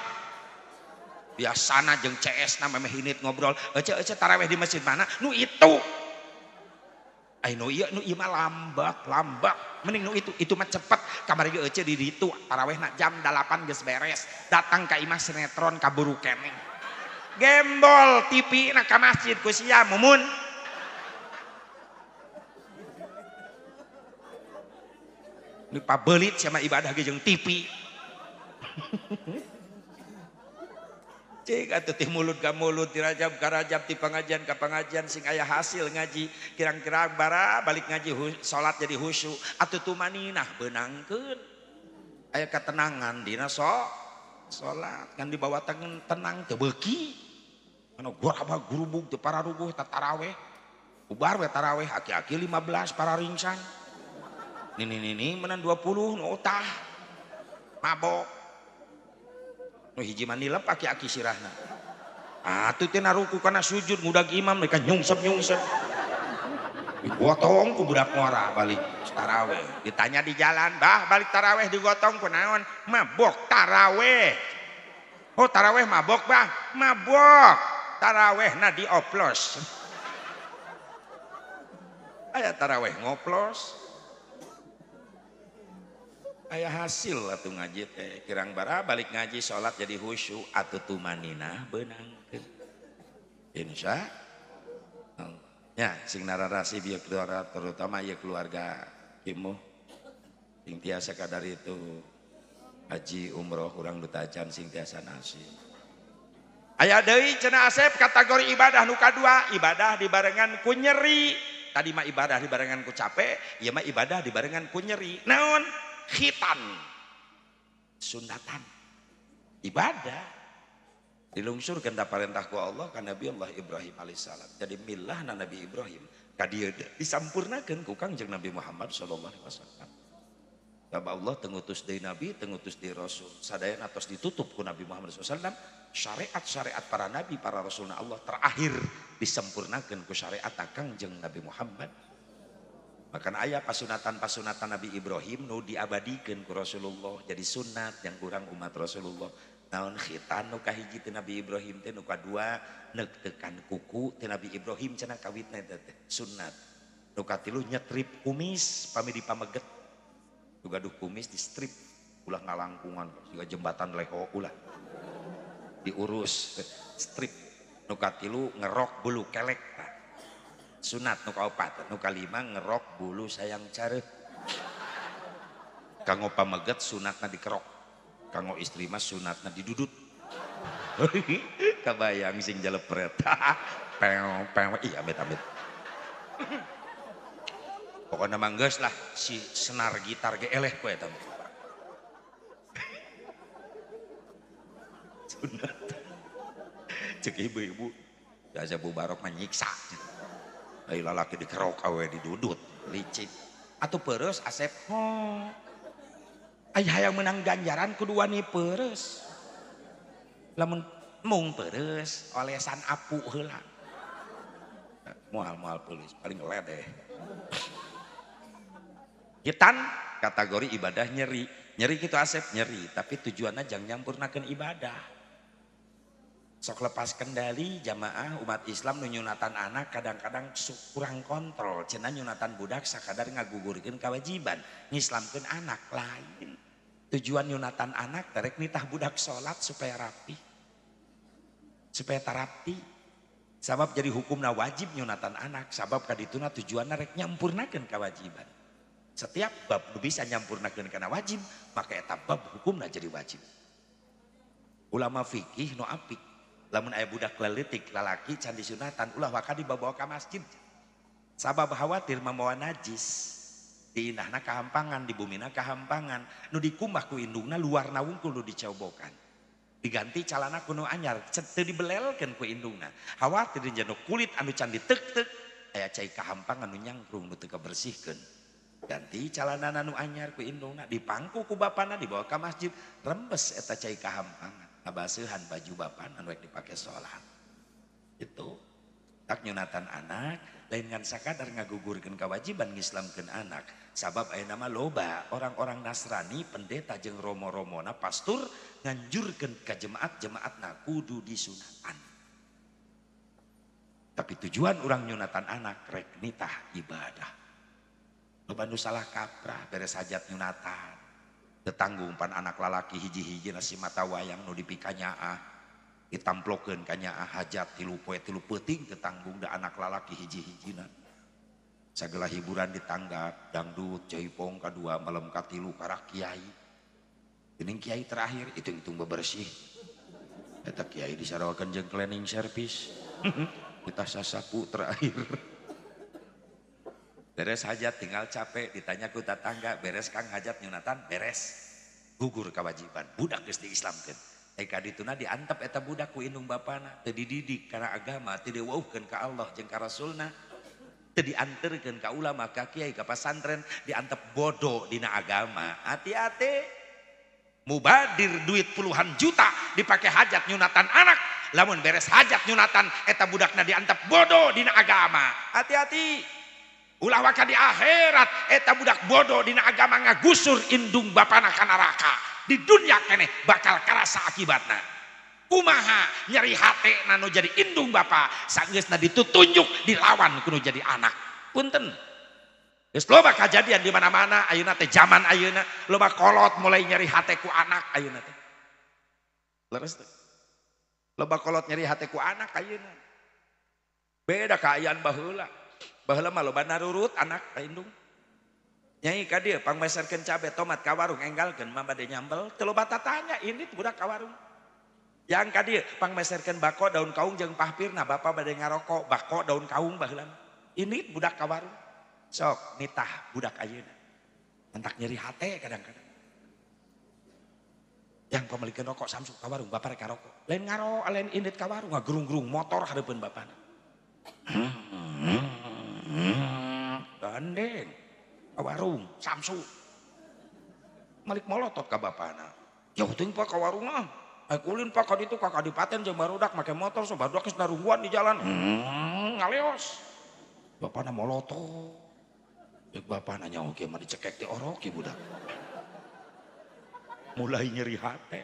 biasana jeng CS nama memeh hinit ngobrol ece ece taraweh di masjid mana nu itu lambak lambak men itu itumah cepet kam diri itu a jam 8 bees datang kemah sinetron kaburu keming gembol TV masjid beit sama ibadah TV mulut ga mulut di pengajian ke pengajian sing aya hasil ngaji kirang-kira bara balik ngaji salat jadi khusyuk at tuh manin benang aya ketenangan di salat kan dibawa tangan tenang kebagiguru para Tawetarah haki-ki 15 para rincang menang 20 mabok minu hijiman pakai aki sirahnauku karena sujud muda giam mereka nyungsep nyungsep ibu tohongku bedak ngorah baliktaraweh ditanya di jalan bahh balik taraweh digotong kenawan maboktaraweh Oh taraweh mabok maboktaraweh na di ayaah taraweh ngoplo ayah hasil atau ngaji teh kirang bara balik ngaji sholat jadi husu atau tumanina benang Insya ya sing narasi biar keluarga terutama ya keluarga kimu sing tiasa kadar itu haji umroh kurang dutajan sing tiasa nasi ayah dari cina asep kategori ibadah nuka dua ibadah dibarengan ku nyeri tadi mah ibadah dibarengan ku capek ya mah ibadah dibarengan ku nyeri naon khitan sunatan ibadah dilungsur genta perintah ku Allah kan Nabi Allah Ibrahim alaihissalam jadi milah na Nabi Ibrahim kadir disampurnakan ku kangjeng Nabi Muhammad sallallahu alaihi wasallam Bapak Allah tengutus dari Nabi, tengutus dari Rasul. Sadaya atas ditutup ku Nabi Muhammad SAW. Syariat-syariat para Nabi, para Rasulna Allah terakhir disempurnakan ku syariat jeng Nabi Muhammad Bahkan ayah pasunatan-pasunatan Nabi Ibrahim nu diabadikan ke Rasulullah jadi sunat yang kurang umat Rasulullah. Naon khitan nu kahiji teu Nabi Ibrahim teh nu kadua neuk kan kuku teh Nabi Ibrahim cenah kawitna eta teh sunat. Nu katilu nyetrip kumis pami dipameget. Nu gaduh kumis di strip ulah ngalangkungan juga jembatan leho ulah. Diurus strip nu katilu ngerok bulu kelek. Nah sunat nu kaopat nu kalima ngerok bulu sayang care kanggo pameget sunatna dikerok kanggo istri mas sunatna didudut kabayang sing jalepret peong peong iya amit amit pokoknya manggas lah si senar gitar ge eleh kue tamu sunat cek ibu-ibu biasa bu barok menyiksa Ayo lalaki dikerok awe didudut, licit Atau peres asep. oh Ayo hayang menang ganjaran kedua nih peres. Lamun mung peres olesan apu heula. Mual-mual pulis paling ledeh. Hitan kategori ibadah nyeri. Nyeri gitu asep nyeri, tapi tujuannya jangan nyampurnakan ibadah sok lepas kendali jamaah umat Islam nyunatan anak kadang-kadang kurang kontrol cina nyunatan budak sakadar ngagugurkan kewajiban ngislamkan anak lain tujuan nyunatan anak terik nitah budak sholat supaya rapi supaya terapi. sebab jadi hukumnya wajib nyunatan anak sebab kadituna tujuan narek nyampurnakan kewajiban setiap bab bisa nyampurnakan karena wajib maka etap bab hukumnya jadi wajib ulama fikih no apik budak klelitik lalaki Candi sunatan ulah wa diba masjid sahabat khawatir membawa najis dinahna kehampangan dibumina kehampangan Nu dikumah kundung luar naungkul dicebokan diganti calana kuno anyar ce dibelelkenndungan khawatirjenuh kulit anu candihamangannyak kesihkan ganti calana anyarndung di pangku kuba pan dibawa Ka masjid rembes eta cair kahampangan nabasuhan baju bapak anu dipakai sholat itu tak nyunatan anak lain ngan sakadar ngagugurkan kewajiban ngislamkan anak sabab ayah nama loba orang-orang Nasrani pendeta jeng romo-romona pastur nganjurkan ke jemaat-jemaat na kudu disunatan tapi tujuan orang nyunatan anak rek nitah ibadah loba nu salah kaprah beres hajat nyunatan tetanggung pan anak lalaki hiji-hiji nasi mata wayang nu dipikanya ah, ditamplokeun kanya ah, hajat tilu poe tilu peting tetanggung da anak lalaki hiji-hijina segala hiburan ditanggap dangdut jaipong kedua malam katilu para kiai ini kiai terakhir itu hitung bebersih eta kiai disarawakan jeng cleaning service kita sasapu terakhir beres hajat tinggal capek ditanya ku tetangga beres kang hajat Yunatan beres gugur kewajiban budak geus diislamkeun Eka dituna diantap eta budak ku indung bapana teu dididik karena agama teu diwauhkeun ka Allah jeung ka Rasulna teu dianterkeun ka ulama ka kiai ka pasantren diantap bodoh dina agama hati-hati mubadir duit puluhan juta dipakai hajat Yunatan anak lamun beres hajat Yunatan eta budakna diantap bodoh dina agama hati-hati maka di akhirat budak bodoh di agaanga gusurndung ba anak neraka di dunia bakal kerasa akibatnya Umaha nyeri hati Nano jadindung Bapak sanggis ditutunjuk di lawan guru jadi anak punten kejadian dimana-manaunanate zaman ayuna lobakolot mulai nyeriku anakyubakolot nyeriku anak beda kayak bahla lemah lo bandar urut anak lindung. Nyai kadir Pang pangmeserkeun cabe tomat kawarung enggal enggalkeun mama bade nyambel Telo bata tanya ini budak kawarung. Yang kadir dieu pangmeserkeun bako daun kaung jangan pahpirna bapak bade ngarokok bako daun kaung baheula. Ini budak kawarung. Sok nitah budak ayuna. Mentak nyeri hati kadang-kadang. Yang pemilik rokok samsung kawarung, bapak reka rokok. Lain ngaro lain ini kawarung, warung ah, gerung motor harapan bapak. Hmm, hmm, hmm. Hmm, gandeng. Warung, Samsu. Malik molotot ke bapakna, anak. Ya uting pak ke warung ah. Kulin pak kalau itu kakak dipaten paten jam baru dak pakai motor so baru kes narungguan di jalan. Hmm, ngaleos. Bapak anak molotot. Baik bapak nanya oke mah dicekek di orok budak. Mulai nyeri hati.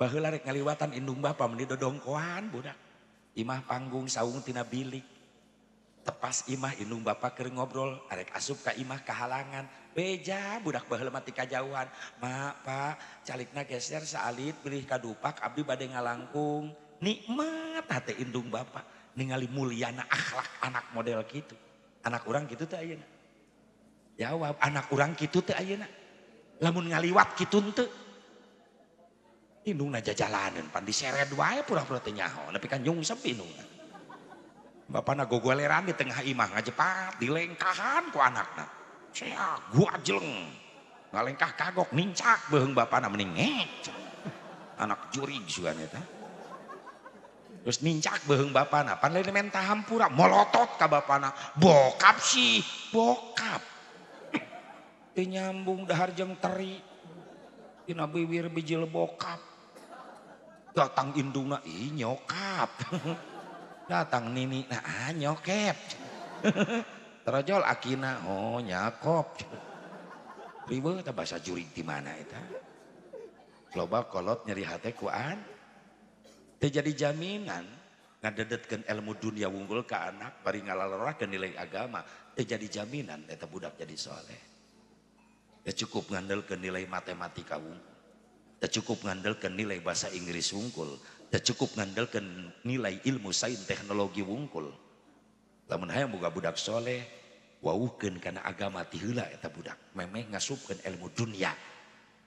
Baheula rek ngaliwatan indung bapak meni budak. Imah panggung saung tina bilik. pas imah Indung Bapakker ngobrol are asub Ka imah kehalangan beja budak bermatitikajauhan Ma calik na geser salit berih ka dupak Abdi badai ngalangkung nikmat Tandung Bapak ningali muliaana akhlak anak model gitu anak orang gitu jawab anak kurang gitu ngaliwat aja jalanan pannyajungungan punya Bapak gue gua leran di tengah imang aja Pak dilengkahanku anakaknya guajengkah kagokcakng anak juri teruscakng panmen tahampura melott Ka bokap sih bokapnyambung dahar jeng teri bij bokap datang Indu nyokap Datang Nini, nah ah, nyokep. terajol akina, oh nyakop. Ribu kita bahasa juri di mana itu. global kolot nyeri hati kuan. Terjadi jaminan ngadedetkeun ilmu dunia wunggul ke anak bari ke nilai agama terjadi jadi jaminan itu budak jadi soleh ya cukup ngandel ke nilai matematika wunggul ya cukup ngandel ke nilai bahasa Inggris wunggul Tak ya cukup ngandalkan nilai ilmu sains teknologi wungkul lamun hayang buka budak soleh wawukin karena agama tihula eta budak memang ngasupkan ilmu dunia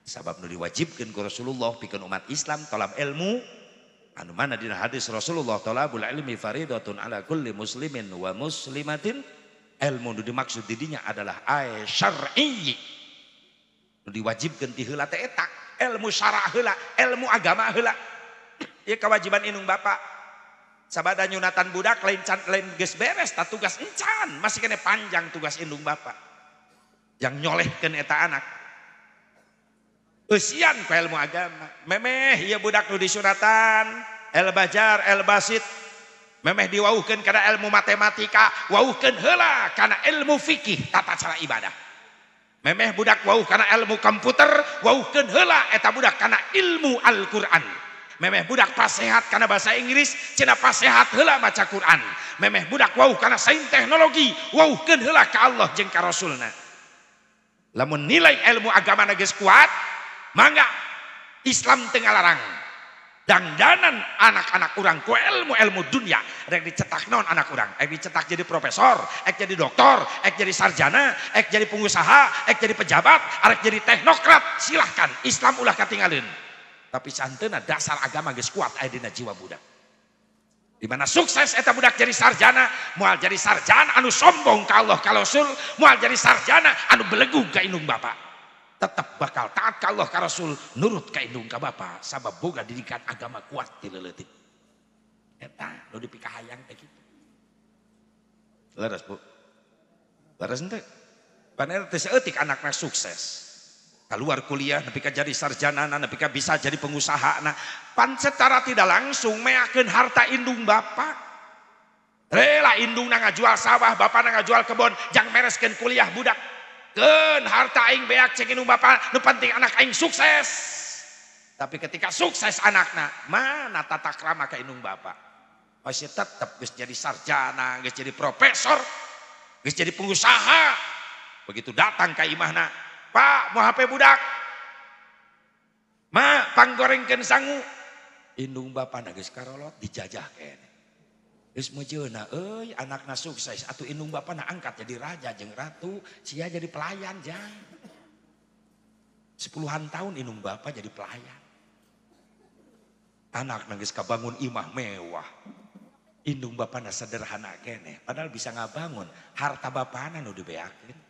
Sebab nu wajibkan ke Rasulullah pikeun umat Islam tolap ilmu anu mana dina hadis Rasulullah talabul ilmi faridatun ala kulli muslimin wa muslimatin ilmu nu dimaksud didinya adalah ay syar'i nu wajibkan ti heula ilmu syara' ilmu agama heula kewajiban inung Bapak sahabat ynatan budaknca lainberes tugas encan masih ke panjang tugas inndung Bapak yang nyoleh keeta anak ian ilmu agama meme budak di sunatan Elbajar El Basit memme diwa karena ilmu matematika Wow hela karena ilmu fiqihtata cara ibadah meme budak Wow karena ilmu komputer Wowken helaeta budak karena ilmu Alquran Memeh budak pas sehat karena bahasa Inggris, cina pas sehat, hela baca Quran. Memeh budak wow karena sains teknologi, wow ken hela ke Allah jengka Rasulna. Lamun nilai ilmu agama nages kuat, mangga Islam tengah larang. Dangdanan anak-anak kurang ku ilmu-ilmu dunia. Rek dicetak non anak kurang, Ek dicetak jadi profesor, ek jadi doktor, ek jadi sarjana, ek jadi pengusaha, ek jadi pejabat, arek jadi teknokrat. Silahkan Islam ulah katingalin. Tapi santena dasar agama geus kuat aya dina jiwa budak. Di mana sukses eta budak jadi sarjana, mau jadi sarjana anu sombong ka Allah ka Rasul, jadi sarjana anu belegu ka indung bapa. Tetap bakal taat ka Allah ka Rasul, nurut ka indung ka bapa, sabab boga didikan agama kuat di leutik. Eta nu dipikahayang teh kitu. Leres, Bu. Leres henteu. Paner teh seutik anakna sukses keluar kuliah tapi jadi sarjana tapi bisa jadi pengusaha nah pan secara tidak langsung meyakin harta indung bapak rela indung nang jual sawah bapak nang jual kebun jangan mereskan kuliah budak ken harta aing beak cek indung bapak nu penting anak aing sukses tapi ketika sukses anaknya mana tata krama ke indung bapak masih tetap gus jadi sarjana gus jadi profesor gus jadi pengusaha begitu datang ke imah nak. Pak, mau HP budak. Ma, ken sangu. Indung bapak dijajah ken. Terus mau Geus meujeuna oi anaknya sukses atau indung bapak na angkat jadi raja jeng ratu, sia jadi pelayan jang. Sepuluhan tahun indung bapak jadi pelayan. Anak nangis kabangun imah mewah. Indung bapak na sederhana kene. Padahal bisa ngabangun. Harta bapak na nu dibeakin.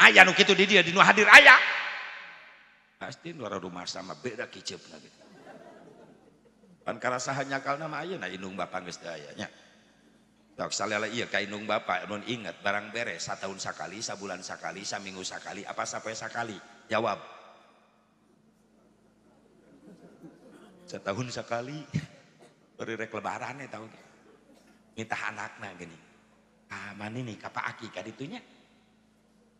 Ayah nu kitu di dia, di nu hadir ayah. Pasti luar rumah sama beda kiceupna gitu. Pan karasahan nyakal nama ayah, nah indung bapak geus ayahnya. Tak salah iya kainung bapak, non ingat barang beres, setahun sekali, sebulan sekali, seminggu sekali, apa sampai sekali? Jawab. Setahun sekali, beri rek lebaran ya ini. Minta anaknya gini. Ah, mana nih, kapa aki kaditunya?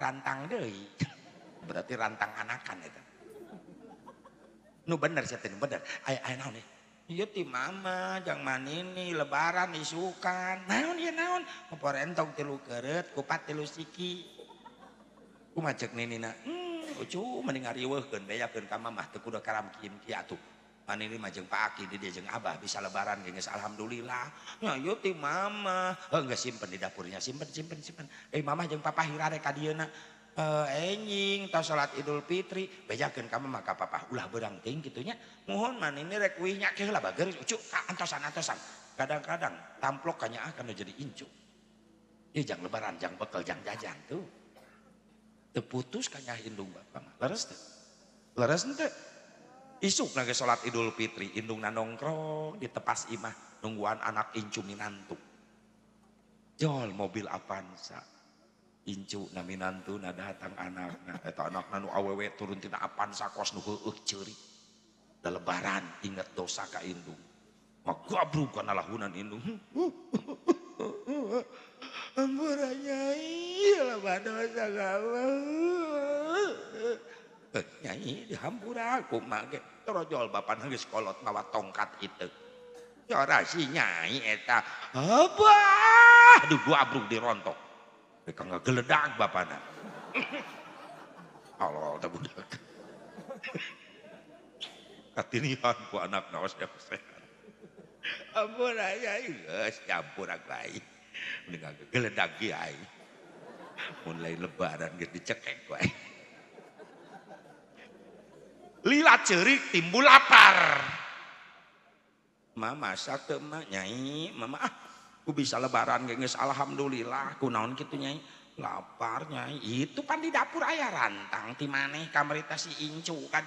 rantang deh, Berarti rantang anakan itu. Nu bener sih bener. Ayo ayo naon nih. Iya ti mama, jang manini, lebaran isukan. Naon ya naon. Peporentong tilu geret, kupat tilu siki. majek nini na. Hmm, ucu mending ngariweuhkeun beyakeun ka mamah teu kudu karam kieu atuh panini majeng Pak Aki di dia jeng Abah bisa lebaran genges alhamdulillah. Ya yuk mama. Oh, enggak simpen di dapurnya simpen simpen simpen. Eh mama jeng papa hirare ka dieuna. Uh, eh, enjing tau sholat Idul Fitri bejakeun kamu maka papa ulah berang ting mohon man ini rek wihnya keu lah bager ucuk ka antosan antosan kadang-kadang tamplok kanya akan ah, jadi incu. ya jang lebaran jang bekel, jang jajan tuh terputus kanya hindung bapak leres tuh leres ente Isuk nage sholat idul fitri, indung nongkrong di tepas imah, nungguan anak incu minantu. Jol mobil Avanza. Incu na minantu na datang anak na. Eta anak nanu awewe turun tina Avanza kos nuhu heueuh ceuri. Da lebaran inget dosa ka indung. Magabru kana lahunan indung. Ampura nyai, lebar dosa ka hm, hm, hm nyanyi dihampura aku mage terojol bapak nangis kolot bawa tongkat itu ya si nyai eta apa aduh dua abruk dirontok mereka nggak geledak bapak nak Allah tak budak katinian ku anak nawas ya sehat ampun aja iya, geus campur ya aku ai mending geledak kiai lebaran gitu dicekek gue Lila jerik timbul lapar. Mama masak ke ma, nyai, mama ah, ku bisa lebaran gengis alhamdulillah, ku naon gitu nyai. Lapar nyai, itu pan di dapur ayah rantang Di mana? kamarita si incu ka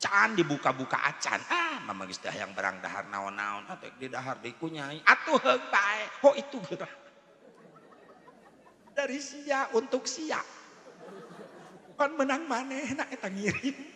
Can dibuka-buka acan. Ah, mama geus yang berang dahar naon-naon, atau ah, di dahar diku nyai. Atuh heung oh itu gerah. Dari sia untuk sia. Pan menang mana? nak kita ngirim.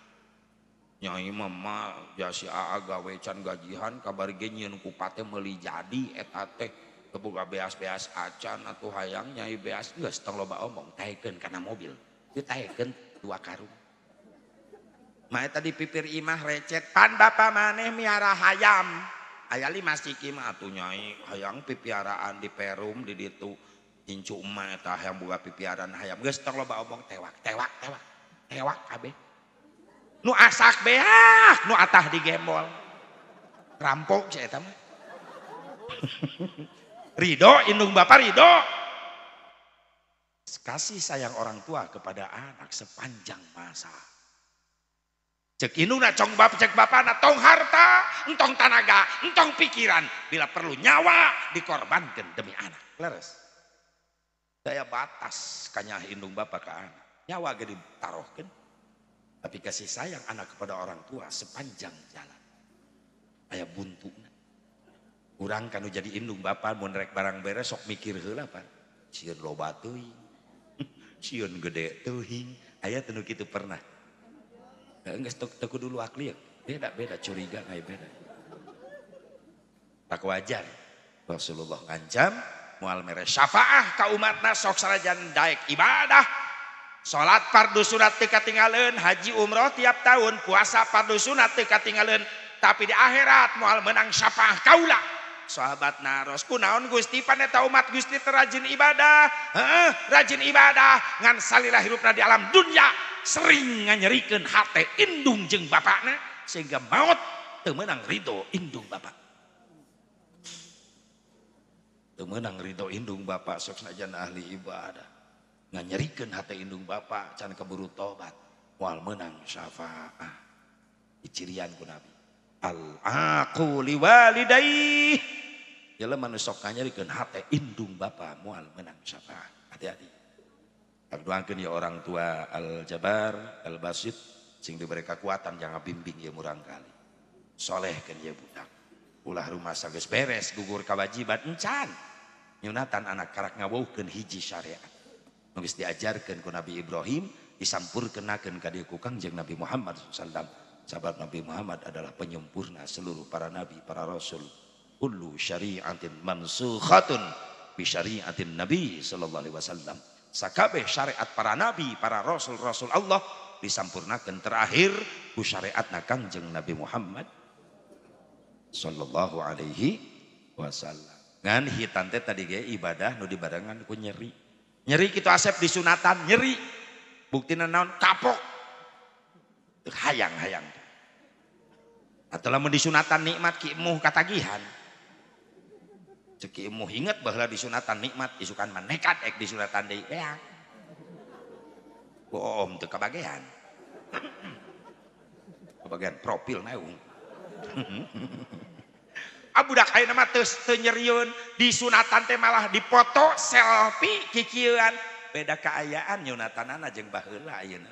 punya mega wecan gajihan kabar genian kupatnya melihat jadi etatek kebuka beas-beas acan atau hayang nyai beas gestster loba obong taken karena mobil dua karung tadi pipir imah recet pan Bapak maneh miara hayam ayali masikimahuhnyai hayang pipian di perum did itu tincumaeta buka pipiaran hayam gester loba obong tewak tewak tewak tewakkabeh nu asak beak ah, nu atah digembol rampok saya tahu Rido, indung bapak Rido. kasih sayang orang tua kepada anak sepanjang masa cek indung nak cong bapak cek bapak nak tong harta entong tanaga entong pikiran bila perlu nyawa dikorbankan demi anak leres saya batas kanya indung bapak ke anak nyawa gede taruhkan tapi kasih sayang anak kepada orang tua sepanjang jalan. Ayah buntuna. kurang kanu jadi indung bapak mau nerek barang beres sok mikir heula pan. Cieun loba teuing. Cieun gede teuing. ayah teu itu pernah. Enggak teku dulu akli ya. Beda beda curiga kayak beda. Tak wajar. Rasulullah ngancam mual mere syafaah ka umatna sok sarajan daek ibadah punya salat pardu surat Tkatingen Haji umroh tiap tahun kuasa pardu sunat Tkattingen tapi di akhirat mahal menangsapa Kaula sahabat narosnaon Gustit Gustijin ibadah rajin ibadah ngansalilah hirupna di alam dunia seringnyanyeriikan HPndung jeng Bapaknya sehingga maut temmenang Ridhondung Bapak temmenang Rihondung Bapak Suksnajan ahli ibadah nyerikan hati indung Bapak can keburu tobat wal menang syafaah dicirian ku Nabi al aku liwalidai jelema ya nu sok hati indung bapak mual menang syafaah hati-hati tak ya orang tua al jabar al basit sing diberi kekuatan jangan bimbing ya murang kali solehkan ya budak ulah rumah sagis beres gugur kewajiban encan nyunatan anak karak ngawuhkeun hiji syariat nulis diajarkan ke Nabi Ibrahim disampur kenakan kadi kukang jeng Nabi Muhammad SAW sahabat Nabi Muhammad adalah penyempurna seluruh para nabi para rasul kullu syari'atin mansukhatun bi syari'atin nabi sallallahu alaihi wasallam sakabeh syariat para nabi para rasul rasul Allah disampurnakan terakhir ku syariat nakang jeng Nabi Muhammad sallallahu alaihi wasallam ngan hitan tadi ge ibadah nudi dibarengan ku nyeri punya nyeri kita asep di sunatan nyeri buktionok hayanghaang adalah di suntan nikmat kimu katagihan Hai cekimu ingat bahwa di sunatan nikmat isukan menekat diatan bagian profil na Abu ayeuna mah teu teu nyeriun disunatan teh malah dipoto selfie kikieuan beda kaayaan nyunatanana jeung baheula ayeuna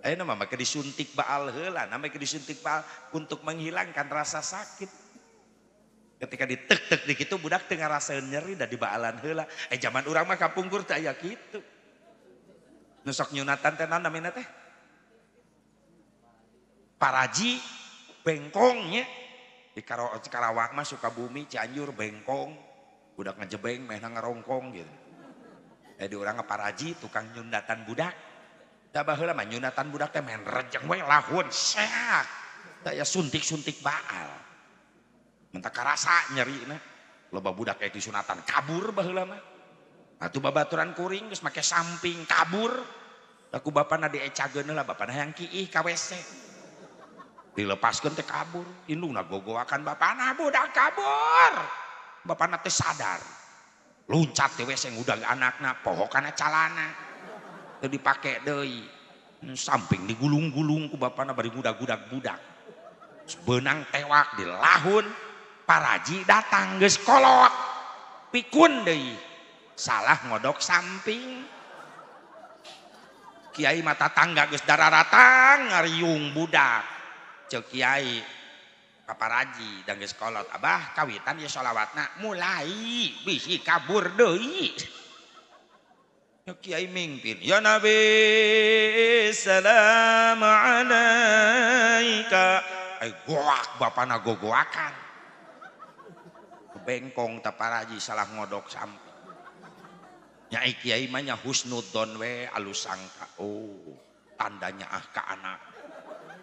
ayeuna eh, mah make disuntik baal heula na make disuntik baal untuk menghilangkan rasa sakit ketika ditek-tek di kitu budak teu rasa nyeri da dibaalan heula eh zaman urang mah kapungkur teh aya kitu nu sok nyunatan teh naon teh paraji bengkongnya karowangma sukab bumi canyur bengkong budak ngejebeng mainngerrongkong gitu orang paraji tukang yundatan budak tan sunsuntikalta rasa nyeri loba budak kayak sunatan kabur bah lamauh babauran kuring terus pakai samping kaburku ba nadeklah yang kiih KwC dilepaskan ke kabur nagogokan Bapak Nabudak kabur Bapak Na sadar loncat tes yang anak pohokna dipakai De hm, samping digulung-gulungku Bapak Na muda gudak budak benang tewak di laun paraji datang gekolok pikun De salah ngodok samping Kyai mata tangga guys darah-rata ngerung budak cek kiai paparaji dan geus kolot abah kawitan ya sholawatna mulai bisi kabur doi. ya kiai mingpin ya nabi salam alaika ai goak bapana gogoakan bengkong taparaji salah ngodok samping nyai kiai mah nya husnudon we alusangka oh tandanya ah ke anak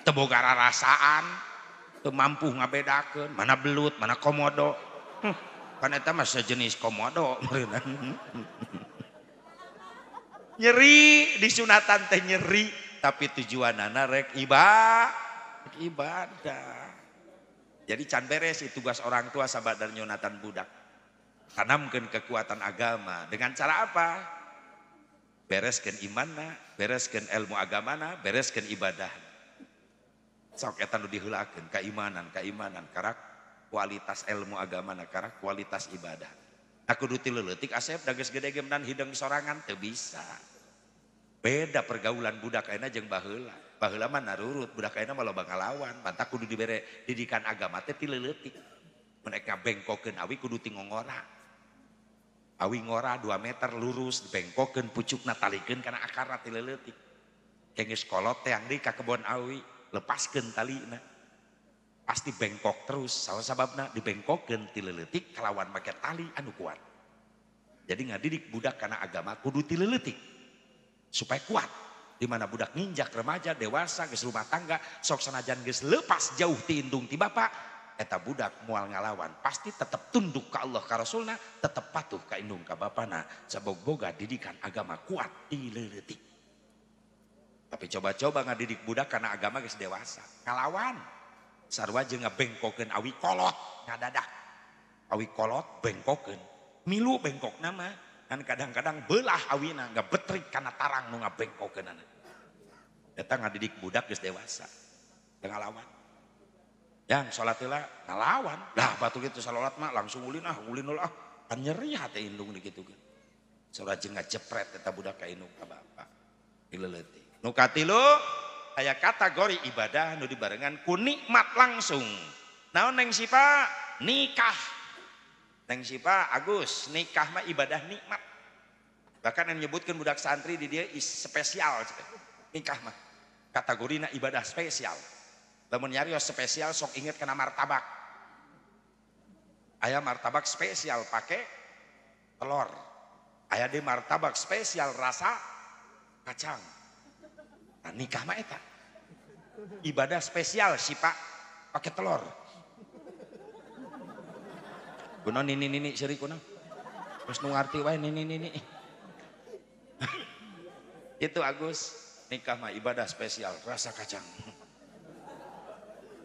tebogara rasaan mampu ngabedakan mana belut mana komodo hm, kan itu mah sejenis komodo nyeri di sunatan teh nyeri tapi tujuan anak rek iba ibadah jadi can beres itu tugas orang tua sahabat dan nyonatan budak tanamkan kekuatan agama dengan cara apa bereskan iman bereskan ilmu agamana bereskan ibadah keimanan keimanan karakter kualitas ilmu agama negara kualitas ibadah aku duti leletik asep dagas-gedde hidung songan bisa beda pergaulan budak jemantwan didikan agamale mereka bengkowi awi ngorah 2 meter lurus bengkoken pucuk Nataligen karena atletikkolo yang ka kebunan awi lepasken tali pasti bengkok terus salah sebabnya dibengkokken tiletik ke lawan make tali anu kuat jadi nggak didk budak karena agama kudutilletik supaya kuat dimana budak niinjak remaja dewasa ke rumah tangga soksana jange lepas jauh tindungti Bapakpaketa budak mual ngalawan pasti tetap tunduk ke Allah karosulnah tetap patuh kendung ka Boga didikan agama kuat tiletik coba-coba ngadidik budak karena agama ke dewasa ngalawan sarrwa nggak bengkoken awikolowikolot bengkoken milu bengkok nama kan kadang-kadang belah Awin nggak beteri karena tarang nga bengkoken datang ngadidik budak dewasawan dan salat ngalawanlah batu ah, ah. itu salat langsung nyehati hid kan cepretdak nukatilo ayah kategori ibadah nu dibarengan ku nikmat langsung Nau neng sipa nikah neng sipa Agus nikah mah ibadah nikmat bahkan yang menyebutkan budak santri di dia is spesial nikah mah kategori na ibadah spesial lamun nyari spesial sok inget kena martabak ayah martabak spesial pakai telur ayah di martabak spesial rasa kacang Nah, nikah mah eta. Ibadah spesial sih Pak, pakai telur. Guna nini nini seri kuna. Terus nu wae nini nini. Itu Agus, nikah mah ibadah spesial, rasa kacang.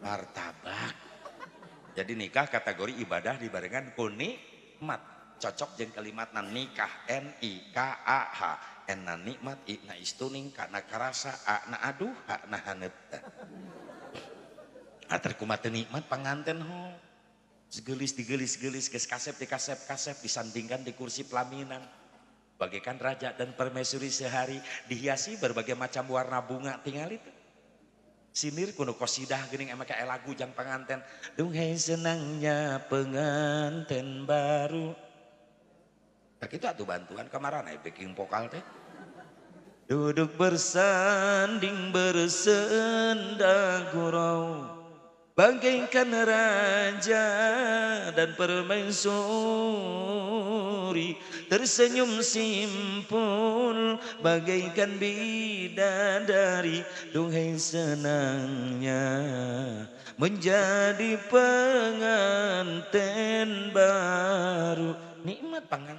Martabak. Jadi nikah kategori ibadah dibarengan mat cocok jeng kalimat nan nikah n i k a h n nan nikmat i na istuning kana kerasa a na aduh ha na hanet atar kumat nikmat panganten ho segelis digelis gelis kes kasep di kasep kasep disandingkan di kursi pelaminan bagikan raja dan permaisuri sehari dihiasi berbagai macam warna bunga tinggal itu sinir kuno kosidah gening emak kayak lagu jang dung hei senangnya penganten baru Tak itu atuh bantuan kemana nih backing vokal teh. Duduk bersanding bersenda gurau Bagaikan raja dan permaisuri Tersenyum simpul bagaikan bidadari Duhai senangnya menjadi pengantin baru Nikmat pangan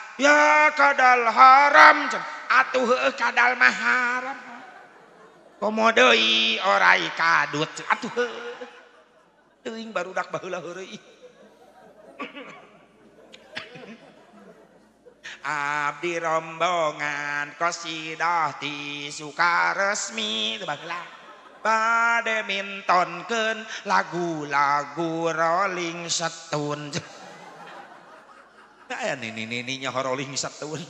ya kadal haram atuh eh, kadal maharam Komodoi orai kadut atuh eh. teuing barudak baheula heureuy Abdi rombongan kosidah di suka resmi bagela pade mintonkeun lagu-lagu Rolling setun. Nah, nini nini horoli ngisap tuan.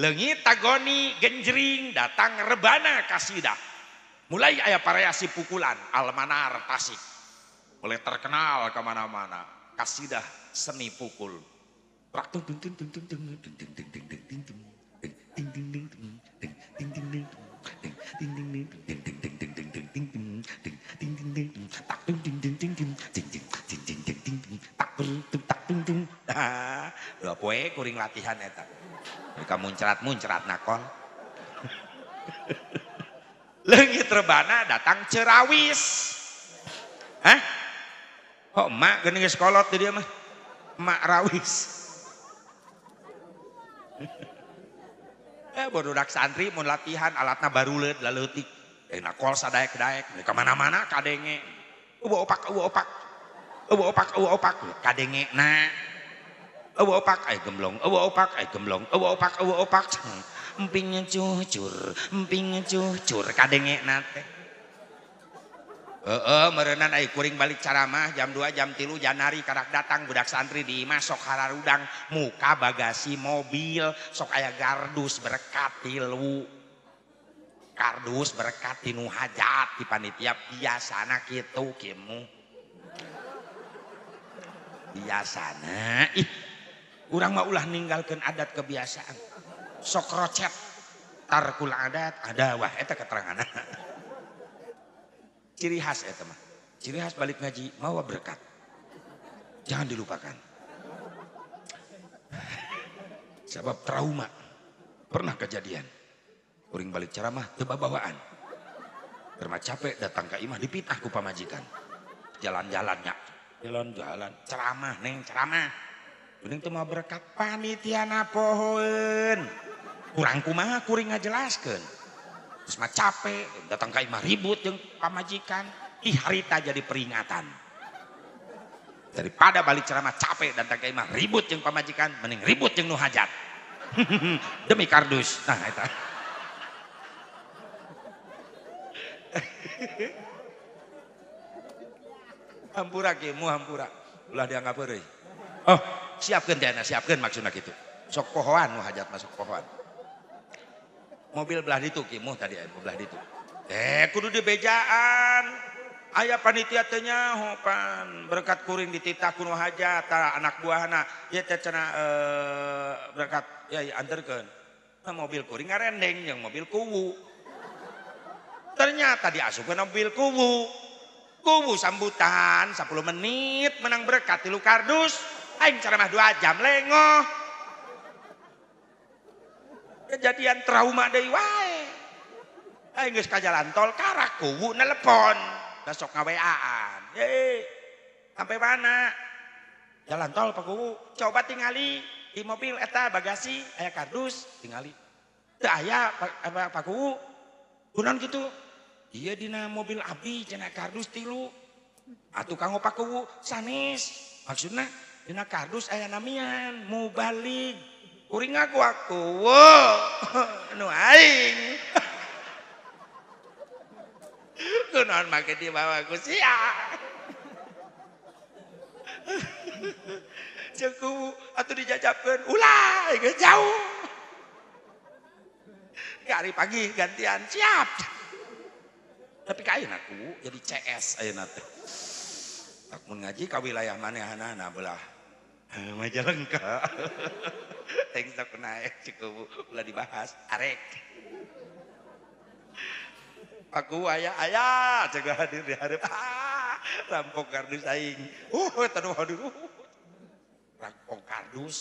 Lengi tagoni genjering datang rebana kasida. Mulai ayah variasi pukulan almanar tasik. Mulai terkenal kemana-mana. Kasidah seni pukul. Raktung dung dung dung dung dung dung lo kuring latihan eta ya, kamu muncrat muncrat nakon lengit rebana datang cerawis hah kok oh, emak gini sekolot kolot di dia mah emak rawis eh bododak santri mau latihan alatnya baru baruleut laleutik eh nakol sadaek-daek mereka mana mana kadenge uwa opak uwa opak uwa opak uwa opak kadenge nah awak opak ay gemblong, awak opak ay gemblong, awak opak, awak opak. mpingnya cucur, mpingnya cucur, kadenge nate. eh, merenan ay kuring balik ceramah jam dua jam 3 Janari karak datang budak santri di masuk hararudang muka bagasi mobil sok aya gardus berkat tilu. Kardus berkat tinu hajat di panitia biasana kitu kimu. Biasana ih Urang mah ulah ninggalkan adat kebiasaan. Sok rocep. Tarkul adat ada wah Itu keterangan. Ciri khas itu mah. Ciri khas balik ngaji mau berkat. Jangan dilupakan. Sebab trauma pernah kejadian. Uring balik ceramah Tebak bawaan. Terma capek datang ke imah dipitah ku pamajikan. Jalan-jalannya. Jalan-jalan ceramah neng ceramah Bening tuh mau panitia panitia pohon. Kurang kumaha kuring ngajelaskan Terus mah capek, datang ke imah ribut yang pamajikan. Ih harita jadi peringatan. Daripada balik ceramah capek datang ke imah ribut yang pamajikan, mending ribut yang nuhajat Demi kardus. Nah itu hampura kieu mu hampura ulah dianggap beri. oh siapkan nak siapkan maksudnya gitu sok pohon mau hajat masuk pohon. mobil belah itu kimu tadi ayah eh, belah itu. eh kudu di bejaan. ayah panitia tanya hopan berkat kuring dititah kuno hajat anak buahna ya tercerna eh, berkat ya, ya nah, mobil kuring ngarendeng yang mobil kubu. ternyata diasuhkan mobil kubu. Kubu sambutan 10 menit menang berkat tilu kardus caradulengo kejadian traumang jalan tolpon besok sampai mana jalan tol Pak coba tinggali imobil eta bagasi aya kardus tinggali aya gun gitu Iya mobil Abi je kardus tilu At kang pak sanis maksudnah Dina kardus namanya namian balik kuring aku aku. Nu aing. Kunaon make di bawah ku sia. Cukup atau dijajapkan ulah jauh. kari pagi gantian siap. Tapi kain aku jadi CS ayeuna teh. Aku ngaji ke wilayah manehana belah Eh, Majalengka. Teng sok naek cukup ulah dibahas arek. Aku ayah ayah jaga hadir di harap. Ah, rampok kardus aing. Uh, aduh aduh. Rampok kardus.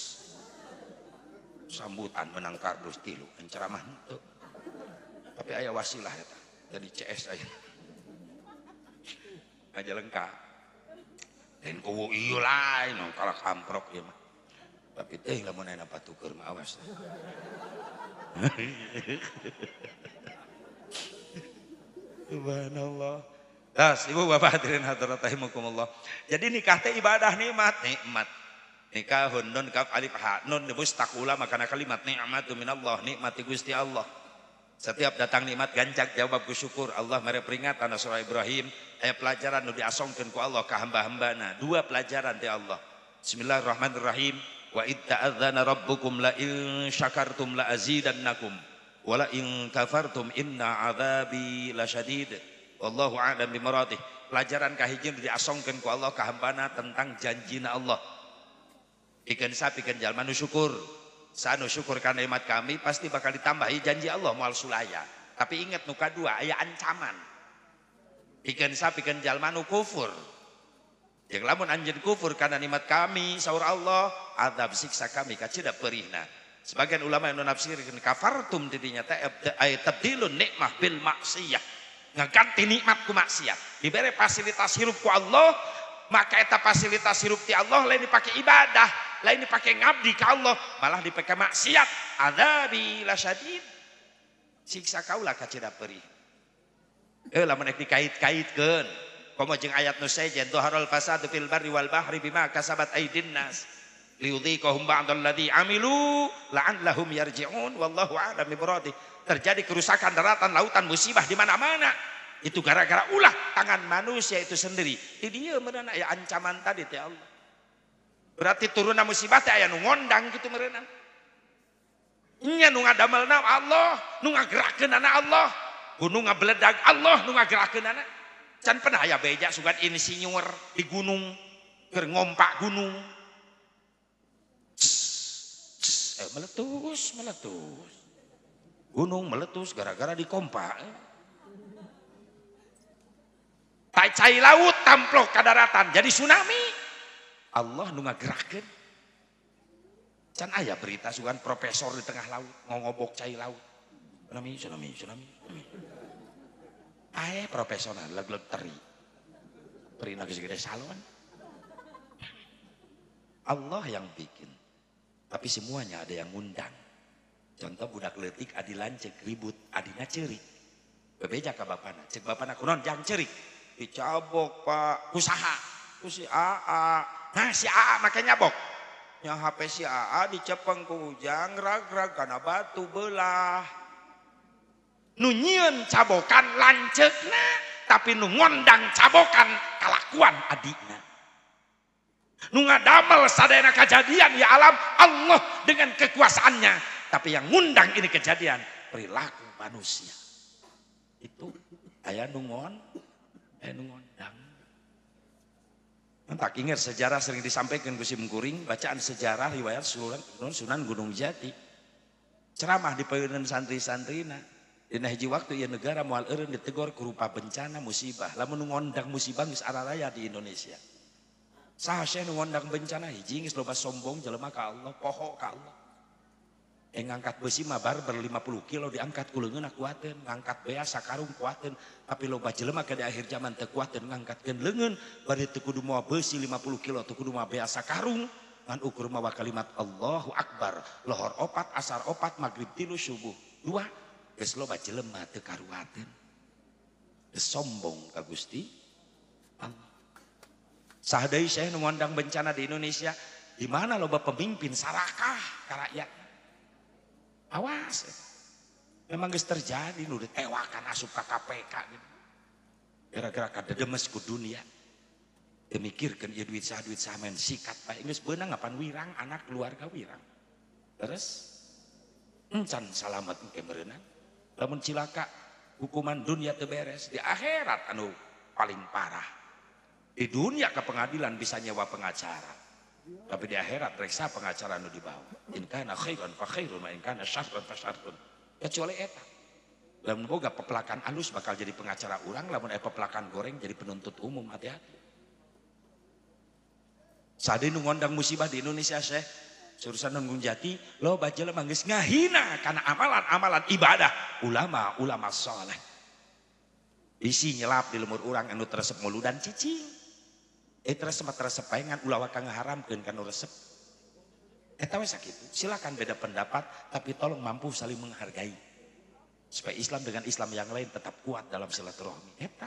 Sambutan menang kardus tilu kan ceramah henteu. Tapi ayah wasilah eta. Jadi CS aja Majalengka. NU iyo lain oh, iya no, kalah kamprok ya mah. Tapi teh mau nanya patukeun kerma awas. Subhanallah. Das, Ibu Bapak hadirin hadirat rahimakumullah. Jadi nikah teh ibadah nikmat, nikmat. Nikah hundun kaf alif ha nun takula makana kalimat tu minallah, nikmati Gusti Allah. Setiap datang nikmat gancak jawab ku syukur Allah mere peringatan surah Ibrahim Ayat pelajaran nu diasongkeun ku Allah ka hamba-hambana. Dua pelajaran ti Allah. Bismillahirrahmanirrahim. Wa id ta'adzana rabbukum la in syakartum la azidannakum wa la in kafartum inna adzabi lasyadid. Wallahu a'lam bimaratih. Pelajaran kahiji nu diasongkeun ku Allah ka hambana tentang janjina Allah. Ikan sapi ikan jalma nu syukur sanu syukur nikmat kami pasti bakal ditambahi janji Allah mual sulaya. Tapi ingat nuka dua ayat ancaman. Pikeun sa pikeun jalmanu kufur. Yang lamun anjir kufur karena nikmat kami saur Allah adab siksa kami kacida perihna. Sebagian ulama yang menafsirkan kafartum tak eh, ayat tabdilun nikmah bil maksiyah. Ngeganti nikmat ku maksiat. Diberi fasilitas hirup ku Allah, maka eta fasilitas hirup ti Allah lain dipakai ibadah lain dipakai ngabdi ke Allah, malah dipakai maksiat. la syadid Siksa kaulah kacida perih. Eh lah menek dikait kaitkan Komo jeng ayat nu sejen dhaharul fasadu fil barri wal bahri bima kasabat aidin nas. Liudhikohum ba'dal ladhi amilu laan lahum yarji'un wallahu a'lam ibradih. Terjadi kerusakan daratan, lautan, musibah di mana-mana. Itu gara-gara ulah tangan manusia itu sendiri. ini dia merenang ya ancaman tadi ya Allah berarti turun musibah teh aya nu ngondang gitu merenang nya nu ngadamelna Allah nu ngagerakeunana Allah gunung ngabeledag Allah nu ngagerakeunana can pernah aya beja sugat insinyur di gunung keur ngompak gunung eh, meletus meletus gunung meletus gara-gara dikompak eh. Tai cai laut tamplok ke daratan jadi tsunami. Allah nu gerakin. Can ayah berita sukan profesor di tengah laut ngobok cai laut. Tsunami, tsunami, tsunami. ayah profesor nah, leg-leg teri. Perina gede salon. Allah yang bikin. Tapi semuanya ada yang ngundang. Contoh budak letik adilan cek ribut adina cerik. Bebeja ke bapana. Cek bapana kunon jangan cerik. Dicabok pak. Usaha. Usi AA. makanya bo HPa dicepang ke hujanggra batu belah nunyiun cabbokan lancetnya tapi nugondang cabbokan kelakuan adiknya nun da sad kejadian di alam Allah dengan kekuasaannya tapi yang ngundang ini kejadian perilaku manusia itu ayaah nhonya tak ingat sejarah sering disampaikan musimkuring bacaan sejarah riwayat Suat Sunan Gunung Jati ceramah di peryunnan santri Santrina Diji waktu ia negara muaal Er ditegor kerupa bencana musibah lah menungondadang musibah wis a raya di Indonesia sahdang bencana hijis lo sombong jelemak Allahpokohok kalau yang eh, ngangkat besi mah barber 50 kilo diangkat kulungan kuatin, ngangkat bea sakarung kuatin, tapi loba jelema ke di akhir zaman tekuatin, ngangkat ngangkatkeun lengan, bari teu kudu moal besi 50 kilo teu kudu moal bea sakarung. Ngan ukur mawa kalimat Allahu Akbar, lohor opat, asar opat, maghrib tilu, subuh dua, es loba jelema teu tekaruatin, Sombong kagusti, Gusti. Sahadai saya nungandang bencana di Indonesia, di mana loba pemimpin sarakah ka rakyat Awas. Memang geus terjadi lu tewakan asup KPK, KPK. Gara-gara demes ku dunia. demikirkan ya duit sah duit samen sikat pak Inggris benang, ngapan wirang anak keluarga wirang. Terus encan selamat ke merenang. namun cilaka hukuman dunia terberes. di akhirat anu paling parah. Di dunia ke pengadilan bisa nyewa pengacara tapi di akhirat reksa pengacara nu dibawa in kana khairun fa khairun in kana syarrun fa syarrun kecuali eta lamun boga pepelakan alus bakal jadi pengacara orang lamun aya pepelakan goreng jadi penuntut umum hati-hati sade nu ngondang musibah di Indonesia seh surusan nunggung jati lo baca lo manggis ngahina karena amalan-amalan ibadah ulama ulama soleh isi nyelap di lemur orang anu tersep mulu dan cicing Eta resep resep pengen ulah wakang haramkan kan resep. Eta wes sakit. Silakan beda pendapat, tapi tolong mampu saling menghargai. Supaya Islam dengan Islam yang lain tetap kuat dalam silaturahmi. Eta.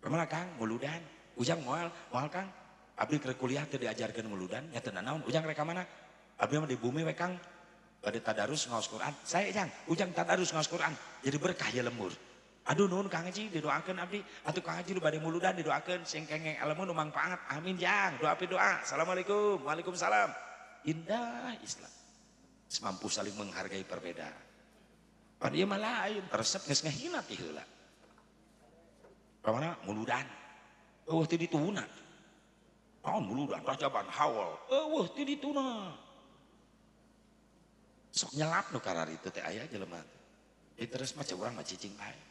pernah kang, muludan. Ujang moal, moal kang. Abdi kerja kuliah teu diajarkan muludan, nyata naon? Ujang mereka mana? Abdi mah di bumi we Ada tadarus ngawas Quran. Saya ujang, ujang tadarus ngawas Quran. Jadi berkah ya lemur. Aduh nuhun Kang Haji didoakan abdi. Atuh Kang Haji lu bade muludan didoakan sing kengeng ilmu nu mangpaat. Amin jang. Doa pe doa. Assalamualaikum. Waalaikumsalam. Indah Islam. Semampu saling menghargai perbedaan. Pada dia malah lain. Resep geus ngahina ti heula. Pamana muludan. Eueuh ti dituna. Naon oh, muludan rajaban hawal. Eueuh ti dituna. Sok nyelap nu itu teh aya jelema. Eh terus macam orang mah cicing ayah.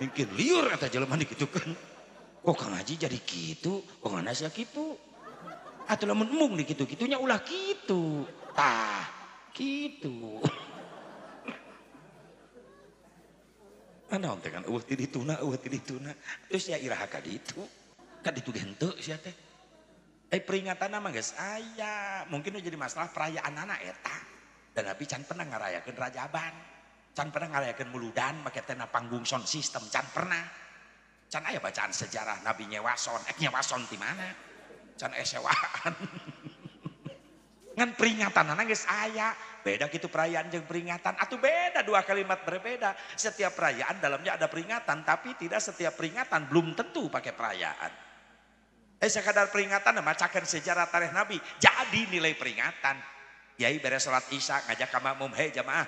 mungkin liur atau jelema gitu kan kok kang haji jadi gitu kok nganas ya gitu atau lamun emung nih gitu gitunya ulah gitu tah gitu Mana om tekan, uh dituna eueuh dituna terus ya iraha kadi itu. Kadi itu gento teh eh peringatan nama guys ayah. mungkin jadi masalah perayaan anak eta dan tapi can pernah ngarayakeun rajaban can pernah ngalayakan muludan pakai tena panggung sound system can pernah can ayah bacaan sejarah nabi nyewason eh nyewason di mana can esewaan ngan peringatan anak guys ayah beda gitu perayaan yang peringatan atau beda dua kalimat berbeda setiap perayaan dalamnya ada peringatan tapi tidak setiap peringatan belum tentu pakai perayaan Eh sekadar peringatan macakan sejarah tarikh Nabi. Jadi nilai peringatan. Yai beres sholat isya ngajak kamu makmum. jamaah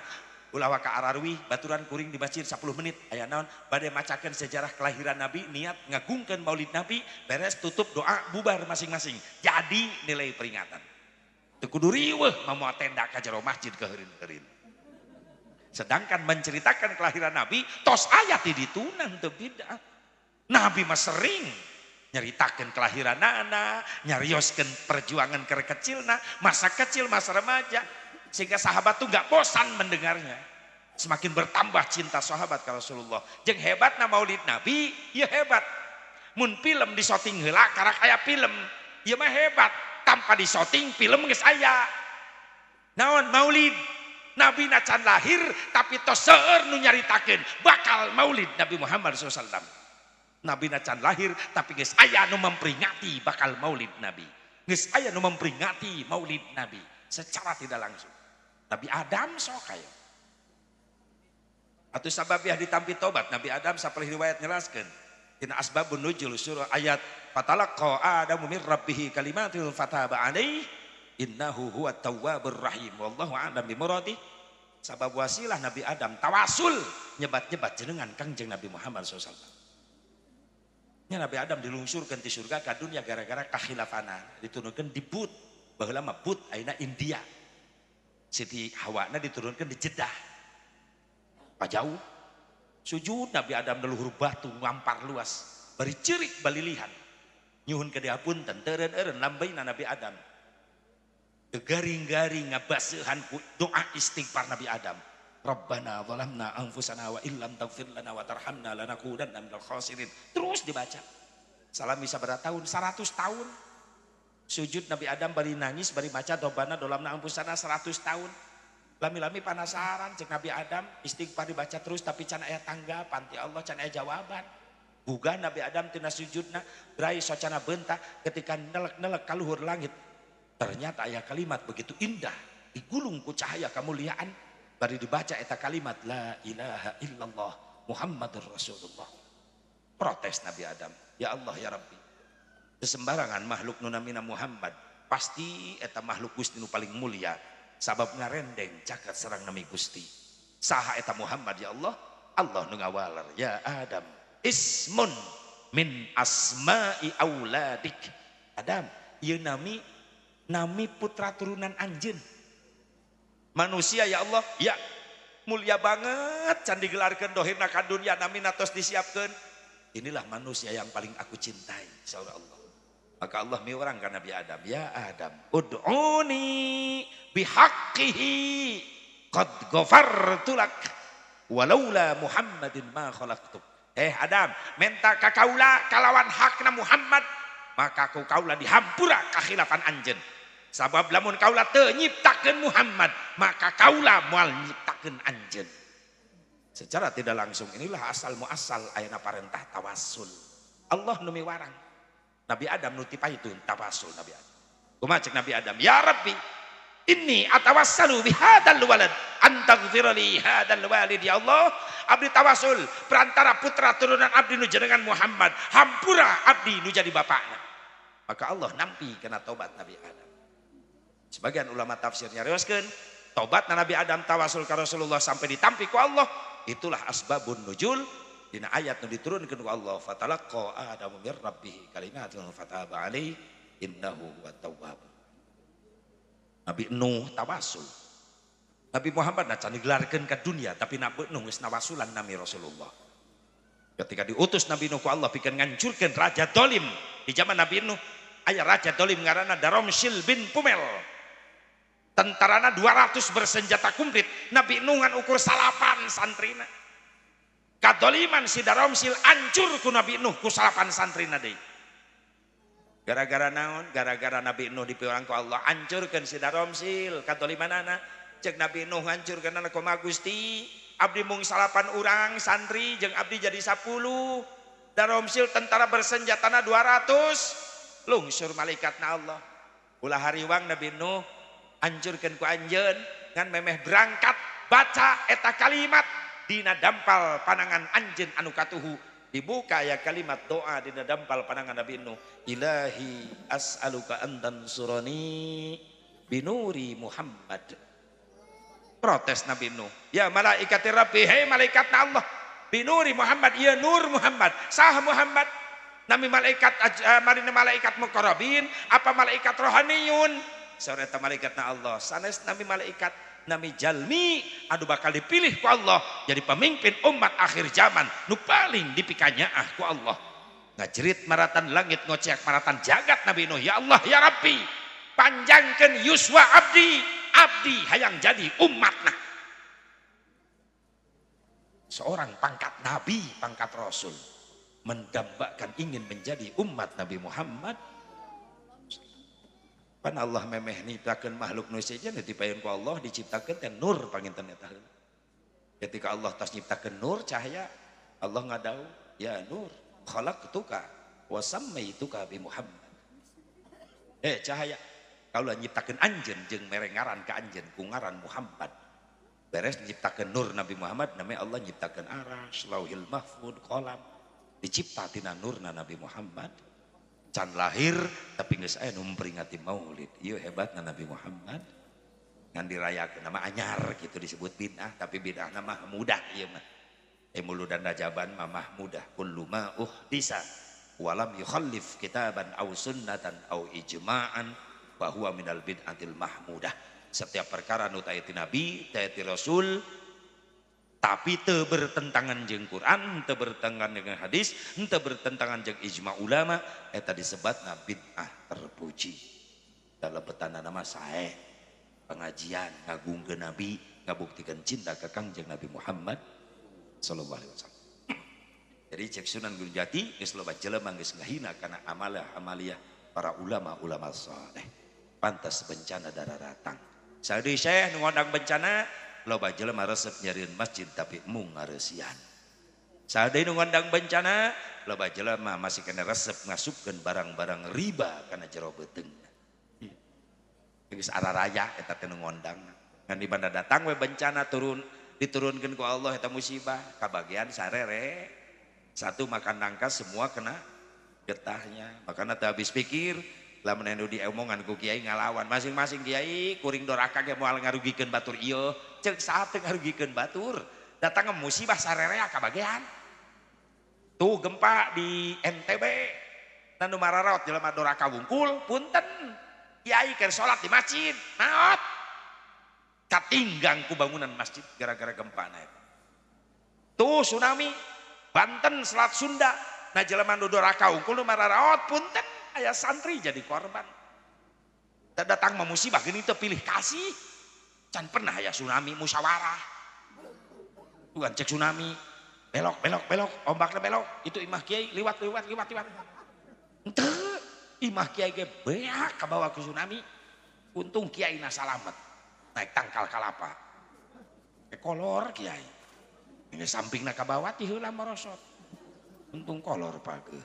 Ulawa ka ararwi baturan kuring di masjid 10 menit ayah naon badai macakan sejarah kelahiran Nabi niat ngagungkan maulid Nabi beres tutup doa bubar masing-masing jadi nilai peringatan tekuduri weh mau tenda kajaro masjid keherin-herin sedangkan menceritakan kelahiran Nabi tos ayat di ditunan teu Nabi mah sering nyeritakan kelahiran anak, nyarioskan perjuangan kere kecil masa kecil, masa remaja, sehingga sahabat tuh nggak bosan mendengarnya. Semakin bertambah cinta sahabat kalau Rasulullah. Jeng hebat na maulid Nabi, ya hebat. Mun film di syuting hela, karena kayak film. Ya mah hebat. Tanpa di syuting, film nggak saya. Naon maulid. Nabi nacan lahir, tapi tos seueur nu bakal maulid Nabi Muhammad SAW. Nabi nacan lahir, tapi nggak saya nu memperingati bakal maulid Nabi. Nggak saya nu memperingati maulid Nabi secara tidak langsung. Nabi Adam sok kayo. Atau sababiah ya ditampi tobat Nabi Adam saprih riwayat nyelaskan. tina asbabun nuzul surah ayat ada adamu min kalimat kalimatul fataba alaihi innahu huwa berrahim rahim wallahu Nabi bimuradi sabab wasilah Nabi Adam tawasul nyebat-nyebat jenengan Kangjeng Nabi Muhammad SAW. Nya Nabi Adam dilungsurkan di surga ke dunia gara-gara kahilafana ditunuhkan di but baheula but aina India Siti Hawa diturunkan di Jeddah. Pak jauh. Sujud Nabi Adam leluhur batu ngampar luas. Bari cirik balilihan. Nyuhun ke pun tenteren eren nambahin Nabi Adam. Garing-garing ngabasuhan doa istighfar Nabi Adam. Rabbana zalamna anfusana wa illam taghfir lana wa tarhamna lanakunanna minal khasirin. Terus dibaca. Salam bisa berapa tahun? 100 tahun sujud Nabi Adam bari nangis bari maca dobana dalam sana 100 tahun lami-lami penasaran cek Nabi Adam istighfar dibaca terus tapi can aya tangga panti Allah can aya jawaban buga Nabi Adam tina sujudna berai socana benta. ketika nelek-nelek kaluhur langit ternyata ayat kalimat begitu indah digulung ku cahaya kemuliaan bari dibaca eta kalimat la ilaha illallah Muhammadur Rasulullah protes Nabi Adam ya Allah ya Rabbi Kesembarangan makhluk nunamina Muhammad pasti eta makhluk Gusti nu paling mulia sabab ngarendeng caket serang nami Gusti saha eta Muhammad ya Allah Allah nu ngawaler ya Adam ismun min asma'i auladik Adam ieu nami nami putra turunan anjeun manusia ya Allah ya mulia banget candi gelarkan dohirna ka dunia nami natos disiapkan inilah manusia yang paling aku cintai saudara Allah maka Allah miurangkan Nabi Adam. Ya Adam, ud'uni bihaqqihi qad ghafartulak walaula Muhammadin ma khalaqtuk. Eh Adam, menta kaula kalawan hakna Muhammad, maka kau kaula dihampura kahilafan anjen. Sebab lamun kaula teu nyiptakeun Muhammad, maka kaula moal nyiptakeun anjen. Secara tidak langsung inilah asal muasal ayana parentah tawasul. Allah numi warang. Nabi Adam nuti paitun tawasul Nabi Adam. Kumacek Nabi Adam, ya Rabbi, ini atawassalu bihadal walad antaghfira li hadal walid ya Allah abdi tawasul perantara putra turunan abdi nu jenengan Muhammad hampura abdi nu jadi bapakna maka Allah nampi kena tobat Nabi Adam sebagian ulama tafsirnya riwaskeun tobat Nabi Adam tawasul ka Rasulullah sampai ditampi ku Allah itulah asbabun nujul dina ayat nu diturunkan ku Allah fatalaqqa adamu mir rabbih kalimatun fataba alaihi innahu huwat tawwab Nabi Nuh tawasul Nabi Muhammad nacan gelarkan ke dunia tapi Nabi Nuh geus nawasulan Nabi Rasulullah ketika diutus Nabi Nuh ku Allah bikin ngancurkan raja dolim di zaman Nabi Nuh ayah raja dolim ngarana Daromsil bin Pumel tentarana 200 bersenjata kumrit Nabi Nuh ngan ukur salapan santrina Kaoliman sidaomsil ancurku Nabi Nuh ku salapan santri Nabi gara-gara naon gara-gara Nabi Nuh dipelangku Allah ancurkan sidaomsil Kato Nabi Nuh hancurkan Gusti Abdi Mung salapan urang santri jeungng Abdi jadi 10 danomsil tentara bersenjatana 200 lungsur malaikat Nah Allah pula hariwang Nabi Nuh ancurkanku Anjen dan memeh berangkat baca eta kalimatku dina dampal panangan anjen anu katuhu dibuka ya kalimat doa dina dampal panangan Nabi Nuh ilahi as'aluka antan surani binuri Muhammad protes Nabi Nuh ya malaikat rabbi hei malaikat Allah binuri Muhammad ya nur Muhammad sah Muhammad nami malaikat uh, marina malaikat mukarabin apa malaikat rohaniyun sore malaikat na Allah sanes nami malaikat nami jalmi adu bakal dipilih ku Allah jadi pemimpin umat akhir zaman nu paling dipikanya ah ku Allah ngajerit maratan langit ngocek maratan jagat Nabi Nuh ya Allah ya Rabbi panjangkan Yuswa Abdi Abdi hayang jadi umat nah seorang pangkat Nabi pangkat Rasul mendambakan ingin menjadi umat Nabi Muhammad Pan Allah memeh nyiptakan makhluk nusia saja, dipayun ku Allah diciptakan dan nur panginten eta. Ketika Allah tas nyiptakan nur cahaya Allah ngadau ya nur khalaq tuka wa sammaituka bi Muhammad. Eh cahaya kalau nyiptakan anjen jeng merengaran ke anjen kungaran Muhammad. Beres nyiptakan nur Nabi Muhammad namanya Allah nyiptakan arah selawil mahfud kolam dicipta tina nur Nabi Muhammad can lahir tapi geus aya nu memperingati maulid ieu iya, hebatna Nabi Muhammad ngan dirayakeun nama anyar gitu disebut bidah tapi bidah nama mudah ieu iya, mah e eh, dan dajaban mah mudah. kullu ma uhdisa walam yukhallif kitaban au sunnatan au ijma'an bahwa minal bid'atil mahmudah setiap perkara nu taiti nabi taeti rasul tapi te bertentangan jeng Quran te bertentangan dengan hadis te bertentangan jeng ijma ulama eh eta disebutna bid'ah terpuji dalam petanda nama saya pengajian ngagung ke nabi ngabuktikan cinta ke jeng Nabi Muhammad sallallahu alaihi wasallam jadi cek Sunan Gunung Jati geus loba jelema ngahina karena amalah amalia para ulama-ulama soleh. pantas bencana darah datang Saya di saya nunggu bencana resep nyein masjid tapi mu bencana masih kena resep masukkan barang-barang riba karena jero raya kitaung di mana datanggue bencana turun diturunkanku Allah itu musibah ke bagian sarere satu makan angka semua kena detahnya makan atau habis pikir punya menendo di emongan ku Kyai ngalawan masing-masing diaai kuring Dorugikan Batur saatrugikan Batur datang musibah sarrere ke bagian tuh gempa di NTBungkul Putenai salat di masjitinggangku bangunan masjid gara-gara gempa tuh tsunami Banten Selat Sundalemandokulmara Puten ayah santri jadi korban datang memusibah gini terpilih kasih can pernah ya tsunami musyawarah bukan cek tsunami belok belok belok ombaknya belok itu imah kiai lewat lewat lewat lewat, ente imah kiai ke beak ke bawah ke tsunami untung kiai na salamet naik tangkal kalapa ke kolor kiai ini samping ke bawah tihulah merosot untung kolor pagi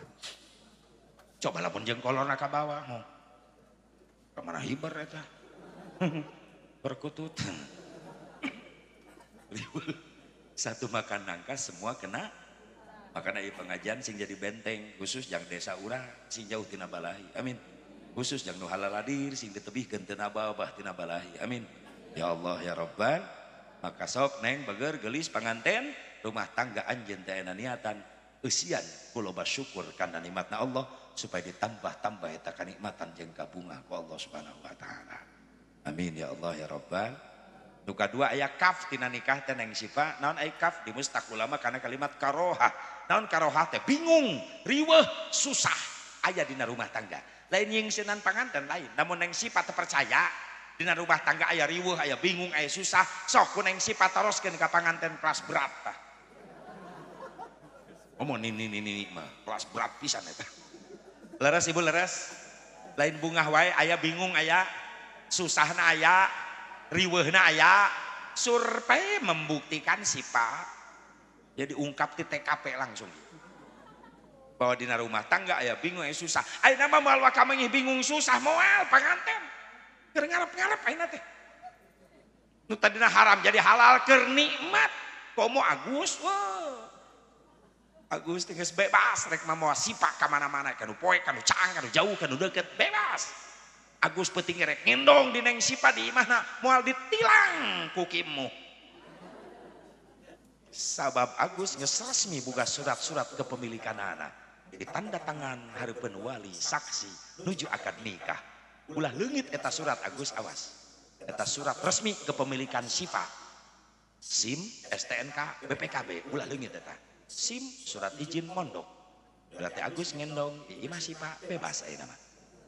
coba lapun jeng kolor naka bawa mau kemana hiber eta berkutut satu makan nangka semua kena makan dari pengajian sing jadi benteng khusus yang desa urang sing jauh tina balahi amin khusus yang nu halal sing ditebih gentena bawah tina balahi amin ya Allah ya Rabbal maka sok neng beger gelis panganten rumah tangga anjen teh niatan eusian kuloba syukur karena nikmatna Allah supaya ditambah-tambah eta kanikmatan jeung kabunga ku Allah Subhanahu wa taala. Amin ya Allah ya Rabbal Nuka dua ayat kaf tina nikah teh neng sifa naon ayat kaf di mustaq karena kalimat karoha naon karoha teh bingung riweh susah ayat dina rumah tangga lain yang senan dan lain namun neng sifat terpercaya dina rumah tangga ayah riweh ayah bingung ayah susah sok ku neng sifat teruskeun ka panganten kelas berat tah omong nini nini mah kelas berat pisan eta leres ibu leres lain bunga wae ayah bingung ayah susah susahna ayah riwehna ayah survei membuktikan si pak ya jadi ungkap di TKP langsung bahwa di rumah tangga ayah bingung ayah susah ayah nama mual wakamengih bingung susah Mual panganten keur ngarep-ngarep ayah teh nu tadina haram jadi halal keur komo agus wah Agus bebas ke-mana kamug jauh bebas Agus petinggendongngpa di manaal ditilang kumu sabab Agus nye resmi buka surat-surat kepemilikan anak jadi tanda tangan harus penuwali saksi luju akan nikah ulahlengit eta surat Agus Awaseta surat resmi kepemilikan Sifa SIM STNK BPKB lah legiteta SIM surat izin mondok. Berarti Agus ngendong, iya masih pak, bebas aja nama.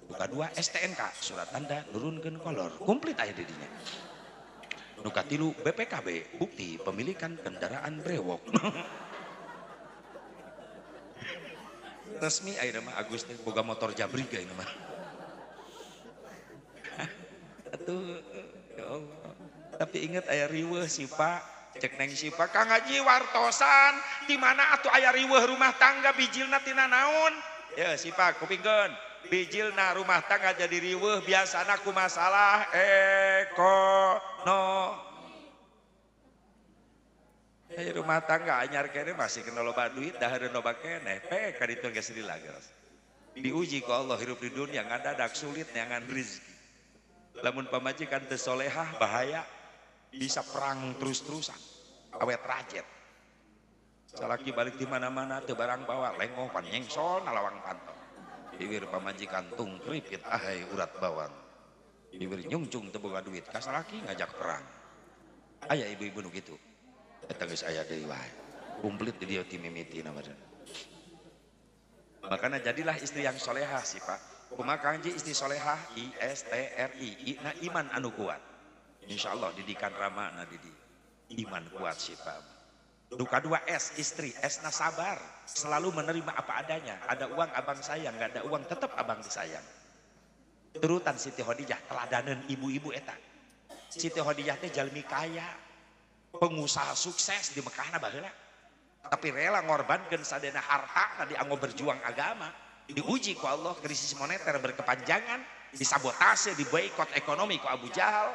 buka dua STNK, surat tanda nurunkan kolor, komplit aja didinya. Nuka tilu BPKB, bukti pemilikan kendaraan brewok. Resmi aja nama Agus, boga motor jabriga ini mah. Atuh, ya Tapi ingat air riwe sih pak, cek neng siapa kang aji wartosan di mana atau ayah riwah rumah tangga bijil tina naon ya siapa kupingkan bijil bijilna rumah tangga jadi riweuh biasa ku masalah no Hei, rumah tangga anyar kene masih kena loba duit dah ada loba kene pe gak sedih lagi diuji ku Allah hidup di dunia ada ngadadak sulit ngan rizki lamun pemajikan teu bahaya bisa perang terus-terusan awet rajet selagi balik di mana-mana ada barang bawa panjang sol nalawang panto, bibir pamajikan tung keripit ahai urat bawang bibir nyungcung tebuka duit duit lagi ngajak perang ayah ibu-ibu gitu. Tegas ayah dewa. aya deui kumplit di dia timimiti namanya makanya jadilah istri yang solehah sih pak kumaha istri solehah i s t r i i na iman anu kuat Insya Allah didikan ramana didi. Iman kuat sih pak. Duka dua S, istri. S nah, sabar. Selalu menerima apa adanya. Ada uang abang sayang, nggak ada uang tetap abang disayang. Turutan Siti Khadijah, teladanan ibu-ibu eta. Siti Khadijah teh jalmi kaya. Pengusaha sukses di Mekah nah baheula. Tapi rela ngorbankan sadena harta tadi nah, anggo berjuang agama. Diuji ku Allah krisis moneter berkepanjangan, disabotase, diboikot ekonomi ku Abu Jahal.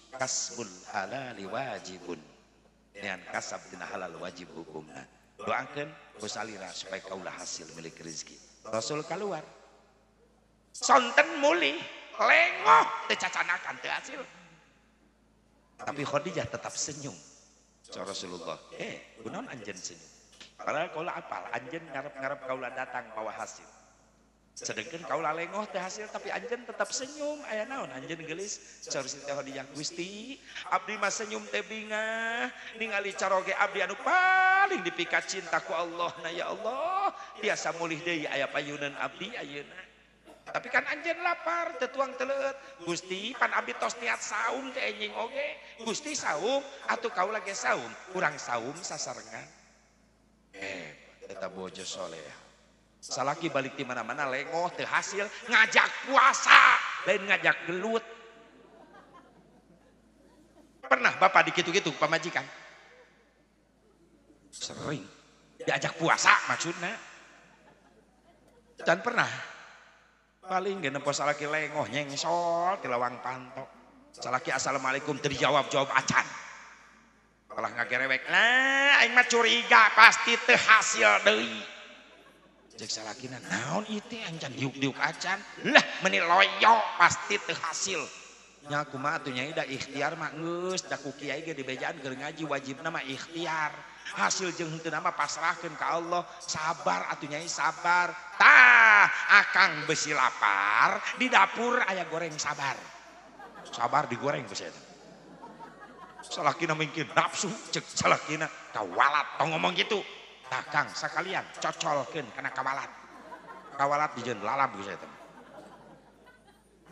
kasbul halal wajibun dengan kasab dina halal wajib hukumnya. doakan kusalira supaya kaulah hasil milik rezeki rasul keluar sonten mulih lengoh tecacanakan te hasil tapi Khadijah tetap senyum so Rasulullah eh gunaon anjen senyum padahal kaulah apal anjen ngarep-ngarep kaulah datang bawa hasil sedang kalau lalenoh udah hasil tapi anj tetap senyum ayaah naon anj gelis Gusti Abdi Massenyum tebinga ningalige Abu paling dipika cintaku Allah na ya Allah biasa mu De aya payyunan Abdi tapi kan anj lapar ketuang telelet Gusti pan ambitos ti saumge Gustim atau kau lagi saum kurang saum sasarangan tetap eh, bojosholehah salaki balik di mana-mana lengoh terhasil ngajak puasa lain ngajak gelut pernah bapak dikitu-kitu pamajikan sering diajak puasa maksudnya dan pernah paling gak nempo salaki lengoh nyengsol tilawang pantok salaki assalamualaikum terjawab jawab acan malah ngagerewek lah aing mah curiga pasti terhasil hasil buat salahkinan naun itu pasti hasilnyadah ikhtiar Magnus tak di ngaji wajib nama ikhtiar hasil jeng nama pas rakin kalau Allah sabar atnyai sabartah akan besi lapar di dapur ayaah goreng sabar sabar digoreng mungkin nafsu kau to ngomong gitu dagang kang sekalian cocolkan kena kawalat kawalat dijeun saya geus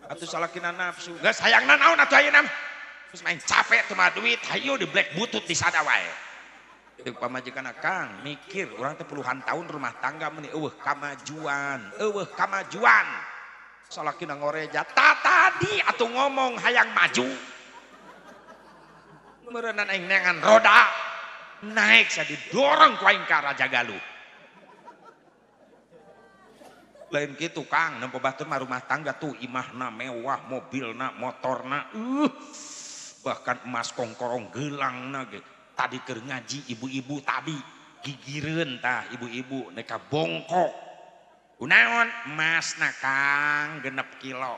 atau salah kena nafsu sayang sayang nanau atuh ayeuna terus main capek cuma duit ayo di black butut di sana wae deuk pamajikan kang mikir orang tuh puluhan tahun rumah tangga meni eueuh kamajuan eueuh kamajuan salakina ngoreja ta tadi atau ngomong hayang maju Merenang, aing nengan roda naik saya didorong ke aing ka Raja Galuh. Lain gitu Kang, nampak batur mah rumah tangga tuh imahna mewah, mobilna, motorna, uh, bahkan emas kongkorong gelangna ge. Gitu. Tadi ke ngaji ibu-ibu tadi gigiren tah ibu-ibu neka bongkok. Kunaon na Kang genep kilo.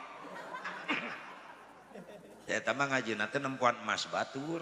Saya tambah ngaji nanti nempuan emas batur.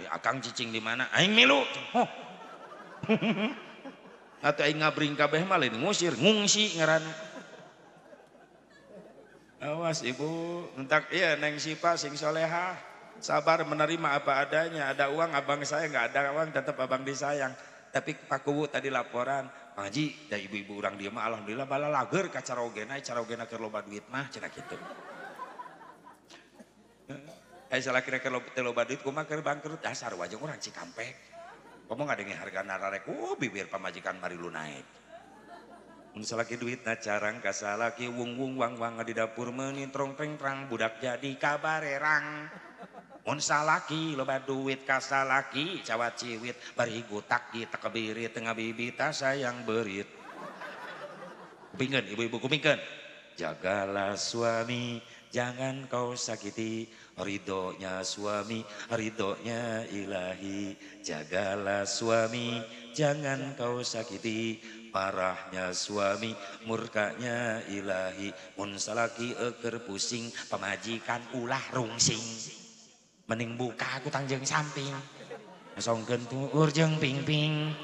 Ya, akang cicing di mana? Aing milu. Oh. Atau aing ngabring kabeh mah lain ngusir, ngungsi ngaran. Awas ibu, entak iya neng sipa sing solehah. Sabar menerima apa adanya. Ada uang abang saya nggak ada uang tetap abang disayang. Tapi Pak Kubu tadi laporan, Maji, ya ibu-ibu orang dia mah alhamdulillah bala lager ka carogena, carogena keur loba duit mah cenah gitu. Eh salah kira-kira telo badut kumah keur bangkrut dasar wajah orang Cikampek. Kamu mau dengar harga nararek, oh bibir pamajikan mari lu naik. Mun salaki na carang kasalaki wung wung wang wang di dapur menintrong treng trang budak jadi kabar kabarerang. Mun salaki loba duit kasalaki cawat ciwit bari gutak tak kebiri tengah bibita sayang berit. Kupingkan ibu-ibu kupingkan. Jagalah suami jangan kau sakiti Ridhonya suami, ridhonya ilahi Jagalah suami, jangan kau sakiti Parahnya suami, murkanya ilahi Munsalaki eker pusing, pemajikan ulah rungsing Mending buka aku tangjeng samping Songken tuur jeng ping-ping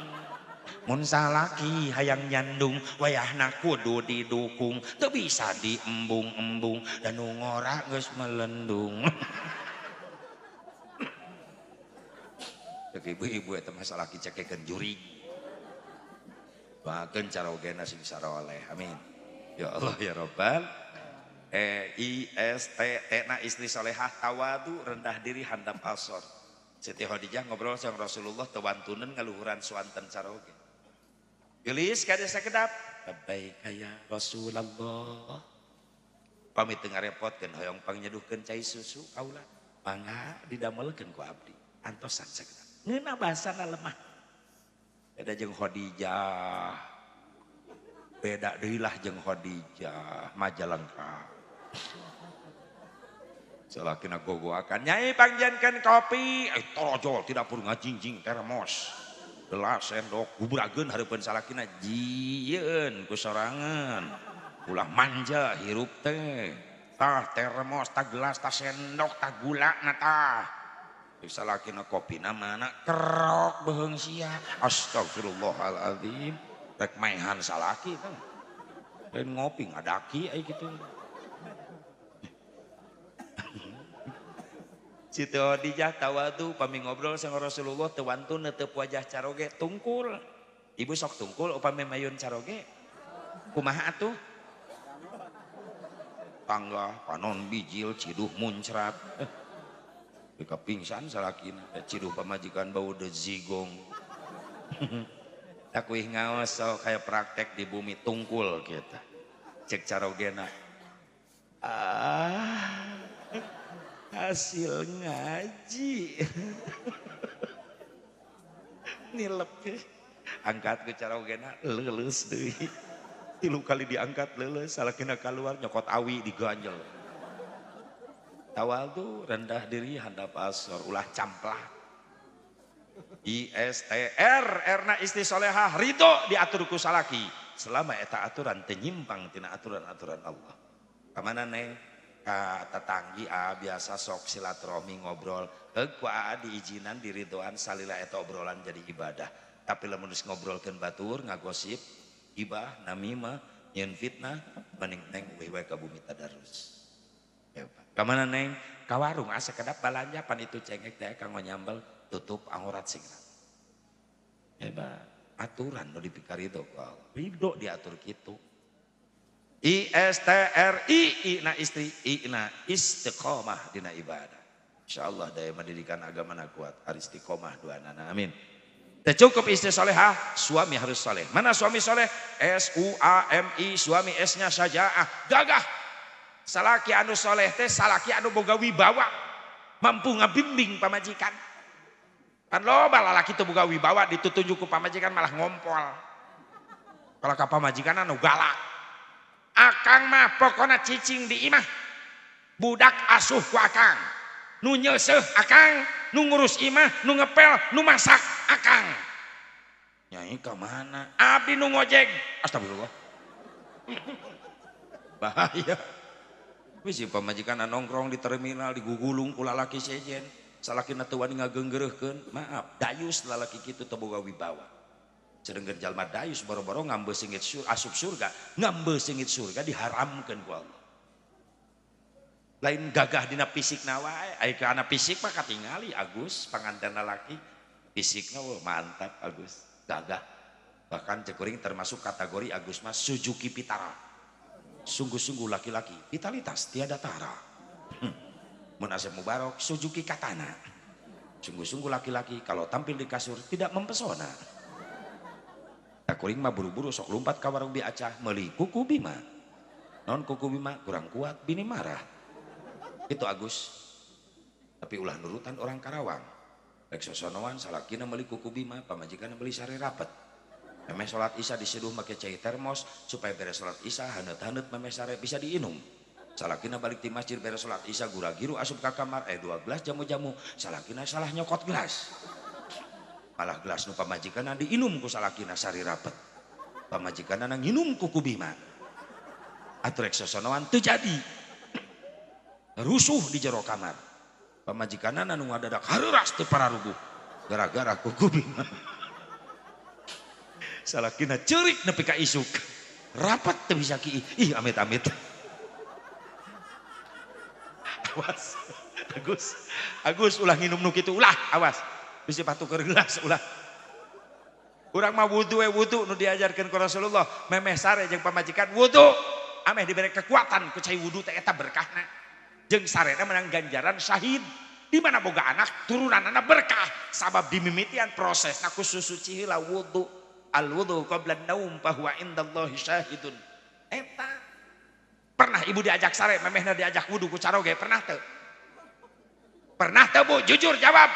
mun salaki hayang nyandung wayahna kudu didukung teu bisa diembung-embung dan ngora geus melendung ibu-ibu itu masalah kicakekan juri bahkan cara ogena sing oleh amin ya Allah ya Rabbal E I S T T na istri solehah tawadu rendah diri handap asor Siti Khadijah ngobrol sama Rasulullah tewantunen ngeluhuran suanten cara gelis kada sakedap baik kayak Rasulullah pamit tengah repotkan hoyong pangnyeduhkeun cai susu kaula mangga didamelkeun ku abdi antosan sakedap ngeuna na lemah beda jeung Khadijah beda lah jeung Khadijah majalengka Salah kena gogoakan. Nyai pangjankan kopi. Eh torojol tidak perlu ngajingjing termos. las sendok guburagen Har salahji serangan pulang manja hirup tehmos tak gelas tak sendok takgula kopi keok besia Astaglahrek ngopi ngadaki gitu punya dijah tawaduh pami ngobrol sang Rasulullah tuwantu tetap wajah caroge tungkul Ibu sok tungkul up mayungemauh panon bijil cidmuncrarat pingsan salakin pamajikan bauzigong tak kayak praktek di bumi tungkul kita cek caraogen ah hasil ngaji ini lebih angkat ke cara ugena lelus deh tilu kali diangkat lelus salah kena keluar nyokot awi diganjel tawal tuh rendah diri handa pasor ulah camplah ISTR Erna istri solehah rito diatur ku salaki selama eta aturan tenyimpang tina aturan-aturan Allah kemana nih Kata tetanggi a biasa sok silaturahmi ngobrol heug ku a diizinan diridoan salila itu obrolan jadi ibadah tapi lamun geus ngobrolkeun batur ngagosip ibah namima nyeun fitnah mending neng wewe we bumi tadarus ya, ka neng warung asa kedap balanja pan itu cengek teh kanggo nyambel tutup angurat singa ya, hebat aturan nu dipikarido itu Allah ridho diatur gitu I S T R I I na istri I na istiqomah dina ibadah. Insya Allah daya mendirikan agama nak kuat ari dua nana amin. Tercukup istri solehah, suami harus soleh. Mana suami soleh? S U A M I suami S-nya saja ah gagah. Salaki anu soleh teh salaki anu boga wibawa mampu ngabimbing pamajikan. Kan loba lalaki itu boga wibawa ditutunjuk ku pamajikan malah ngompol. Kalau kapamajikan pamajikan anu galak punyapokoancing dimah budak asuh nu ngurus Imah nu ngepel nu masak mana pemajikan nokrong di terminal di gugulung u lalakijen salah ge maaf Dayus lalaki gitu teboga Wibawa Cerengger jalma dayus boro-boro ngambe singit sur, asup surga. Ngambe singit surga diharamkan ku Allah. Lain gagah dina fisik nawai ayo ke anak fisik mah katingali Agus pengantin laki. Fisiknya oh, mantap Agus, gagah. Bahkan cekuring termasuk kategori Agus mas Suzuki Pitara. Sungguh-sungguh laki-laki, vitalitas tiada tara. Hmm. Munasib Mubarok, Suzuki Katana. Sungguh-sungguh laki-laki kalau tampil di kasur tidak mempesona tak kuring mah buru-buru sok lompat ka warung bi acah meuli kuku bima non kuku bima kurang kuat bini marah itu Agus tapi ulah nurutan orang Karawang rek sosonoan salakina meuli kuku bima pamajikan beli sari rapet memeh salat isya diseduh make cai termos supaya beres salat isya haneut-haneut memeh sare bisa diinum salakina balik di masjid beres sholat isya gura giru asup kamar eh 12 jamu-jamu salakina salah nyokot gelas malah gelas nu pamajikan diinum ku salakina sari rapet pamajikan nang inum ku kubima atur eksosonoan teu rusuh di jero kamar pamajikan anu ngadadak haruras teu para rubuh gara-gara ku kubima salakina cerik nepi ka isuk rapat teu bisa ki ih amit-amit awas Agus Agus ulah nginum nu kitu ulah awas patulas kurang mau wudhu eh, w diajarkan Rasulullah mejikan whu kekuatan berkah menang ganjaran Syahhid di mana mau nggak anak turunan anak berkah sahabat bimimikian proses aku susu cihillah whu pernah ibu diajak sare diajak wudhu pernah pernah tahu jujur jawab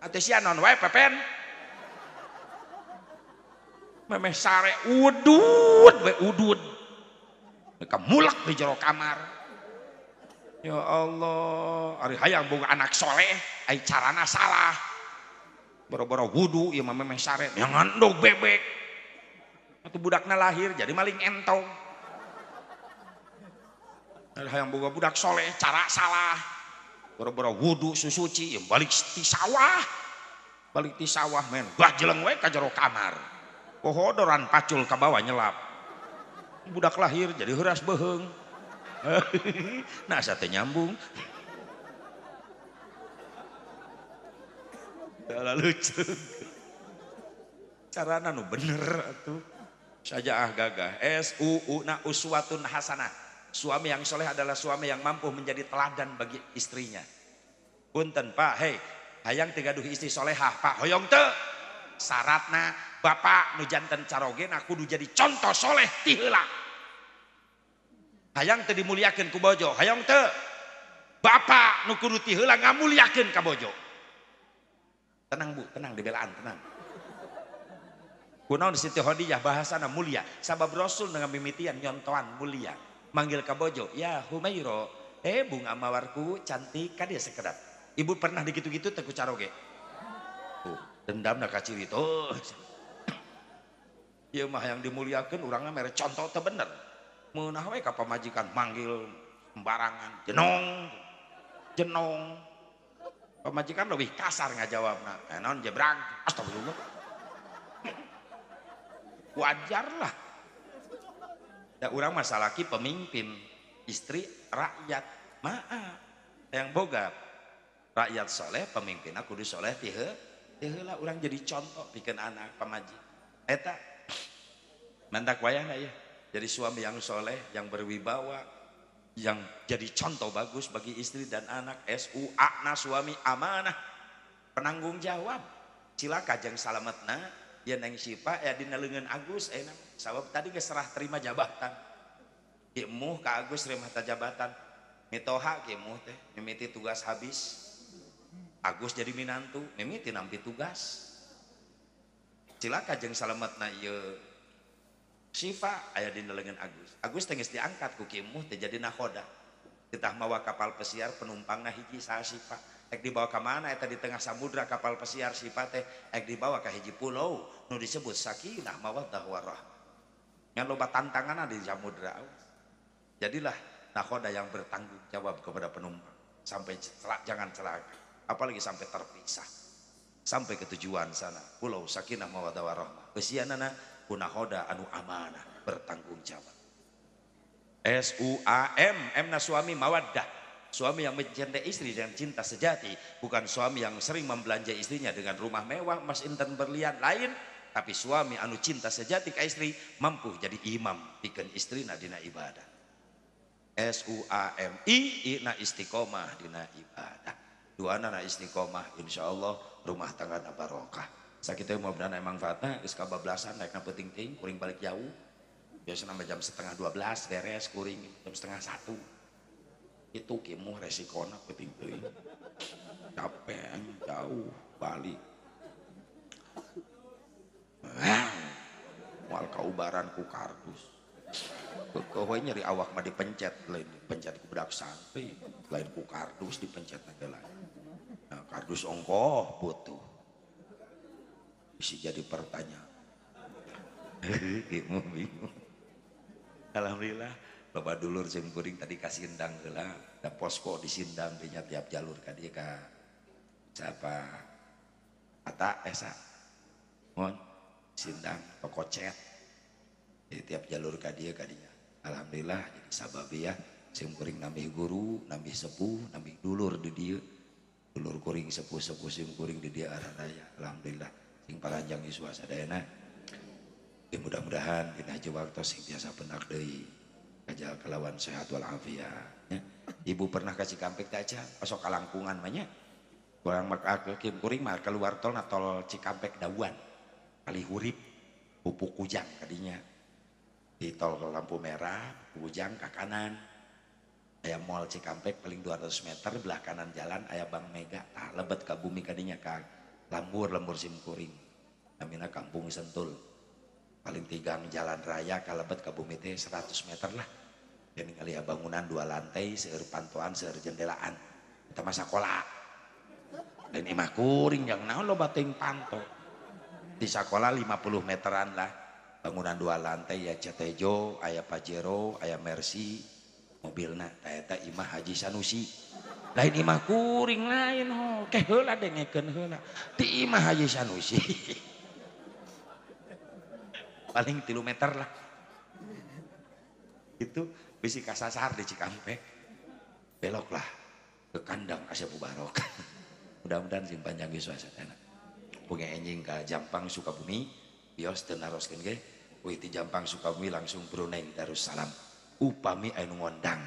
atau si anon wae pepen memeh sare udud be udud mereka mulak di jero kamar ya Allah hari hayang boga anak soleh ay carana salah boro-boro wudu ya mah memeh sare jangan dog bebek itu budaknya lahir jadi maling entong hari hayang boga budak soleh cara salah boro-boro wudhu susuci yang balik di sawah balik di sawah men bah jeleng wae kajero kamar pohodoran oh, pacul ke bawah nyelap budak lahir jadi heras beheng nah sate nyambung Dala lucu carana nu bener atuh saja ah gagah S U U na uswatun hasanah Suami yang soleh adalah suami yang mampu menjadi teladan bagi istrinya. Punten pak, hei, hayang tiga duh istri solehah pak, hoyong te. Syaratna bapak nu jantan carogen aku nu jadi contoh soleh tihela. Hayang te dimuliakin ku bojo, hayong te. Bapak nu kudu tihela ngamuliakin ka bojo. Tenang bu, tenang dibelaan, tenang. Kunaun Siti Hodiyah bahasana mulia. Sabab Rasul dengan mimitian nyontohan mulia manggil Kabojo, ya Humairo, eh bunga mawarku cantik kan dia sekedar. Ibu pernah di gitu teku caroge. Tuh, dendam nak kaciri tuh. Ya mah yang dimuliakan orangnya mereka contoh teh bener. Menahwe kapal majikan manggil sembarangan, jenong. Jenong. pemajikan lebih kasar nggak jawab Eh nah. non jebrang. Astagfirullah. Wajarlah Da orang masalah laki pemimpin, istri rakyat. Maaf, yang boga rakyat soleh, pemimpin aku di soleh tihe, tihe lah orang jadi contoh bikin anak pamaji. Eta eh, mantak wayang ya. Jadi suami yang soleh, yang berwibawa, yang jadi contoh bagus bagi istri dan anak. su akna suami amanah, penanggung jawab. cilaka jeng salametna, dia ya neng sipa, ya dina lengan Agus, eh, enak sabab tadi keserah terima jabatan kimu ke Agus terima jabatan mitoha Kimuh teh mimiti tugas habis Agus jadi minantu mimiti nampi tugas cilaka jeng salamet na iya Sifa ayah di Agus Agus tengis diangkat ku kimu teh jadi nahoda kita mawa kapal pesiar penumpang nah hiji saha Sifa ek dibawa ke mana eta di tengah samudra kapal pesiar Sifa teh ek dibawa ke hiji pulau nu disebut sakinah mawaddah dahwarah. Yang lupa tantangan ada di samudera. Jadilah nakoda yang bertanggung jawab kepada penumpang. Sampai celak, jangan celak, Apalagi sampai terpisah. Sampai ke tujuan sana. Pulau Sakinah Mawadah Warahmah. Kesianana kunahoda anu amanah. Bertanggung jawab. S-U-A-M. M na suami mawaddah. Suami yang mencintai istri dengan cinta sejati, bukan suami yang sering membelanja istrinya dengan rumah mewah, emas intan berlian lain, tapi suami anu cinta sejati ke istri mampu jadi imam pikeun istri nadina ibadah S U A M I i na istiqomah dina ibadah duana na istiqomah insyaallah rumah tangga na barokah sakitu mau benar emang fatna geus kabablasan naik na penting-ting kuring balik jauh biasa nama jam setengah dua belas beres kuring jam setengah satu itu kemuh resiko na penting-ting capek jauh balik Wal kaubaran ku kardus. Kowe nyeri awak mah dipencet lain pencet ku bedak sampai lain ku kardus dipencet teh lain. Nah, kardus ongkoh butuh. Bisa jadi pertanyaan. Alhamdulillah Bapak dulur jeung tadi kasih indang heula ada posko di Sindang teh tiap jalur ka dia ka siapa Ata Esa. Eh, Mohon sindang toko cet jadi tiap jalur kadia kadinya, alhamdulillah jadi ya, sing kuring nambih guru nambih sepuh nambih dulur di dia dulur kuring sepuh sepuh sing kuring di dia arah raya alhamdulillah sing paranjang iswa sadayana ya, nah. ya mudah-mudahan dina jawab waktu sing biasa penak deh, kajal kelawan sehat walafiat ya. ibu pernah kasih kampek tak aja pasok kalangkungan banyak kurang maka ah, kuring mah keluar tol na tol cikampek dawan kali hurip pupuk kujang tadinya di tol lampu merah kujang ke kanan ayam mall Cikampek paling 200 meter belah kanan jalan ayam Bang Mega tak lebet ke bumi kadinya ke lambur lembur simkuring namina kampung sentul paling tiga anu jalan raya lebet ke bumi teh 100 meter lah dan kali bangunan dua lantai seher pantuan seher jendelaan kita masak kolak, dan imah kuring yang naon lo bateng pantau di sekolah 50 meteran lah bangunan dua lantai ya Cetejo ayah Pajero ayah Mercy mobilnya tak imah Haji Sanusi lain imah kuring lain ho hula heula ngeken hula di imah Haji Sanusi paling tilu meter lah itu bisik kasasar di Cikampek belok lah ke kandang asyabu Barok mudah-mudahan simpan panjang suasana punya enjing ke Jampang Sukabumi bios dan naroskan ke wih di Jampang Sukabumi langsung Brunei Darussalam upami anu ngondang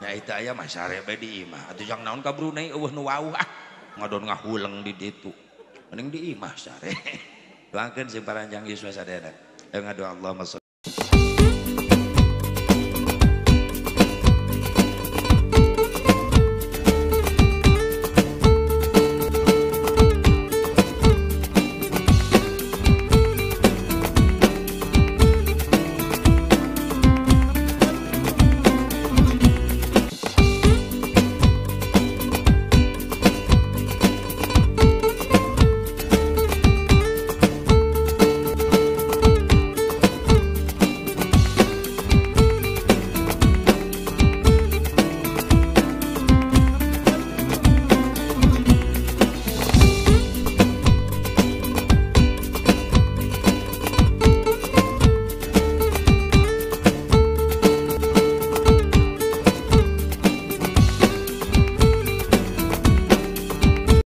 ya itu aja masyarakat bedi imah atau jangan naon ke Brunei uh nu wawah ah. ngadon ngahuleng di ditu mending di imah syare doakan si paranjang Yesus ada, dengan doa Allah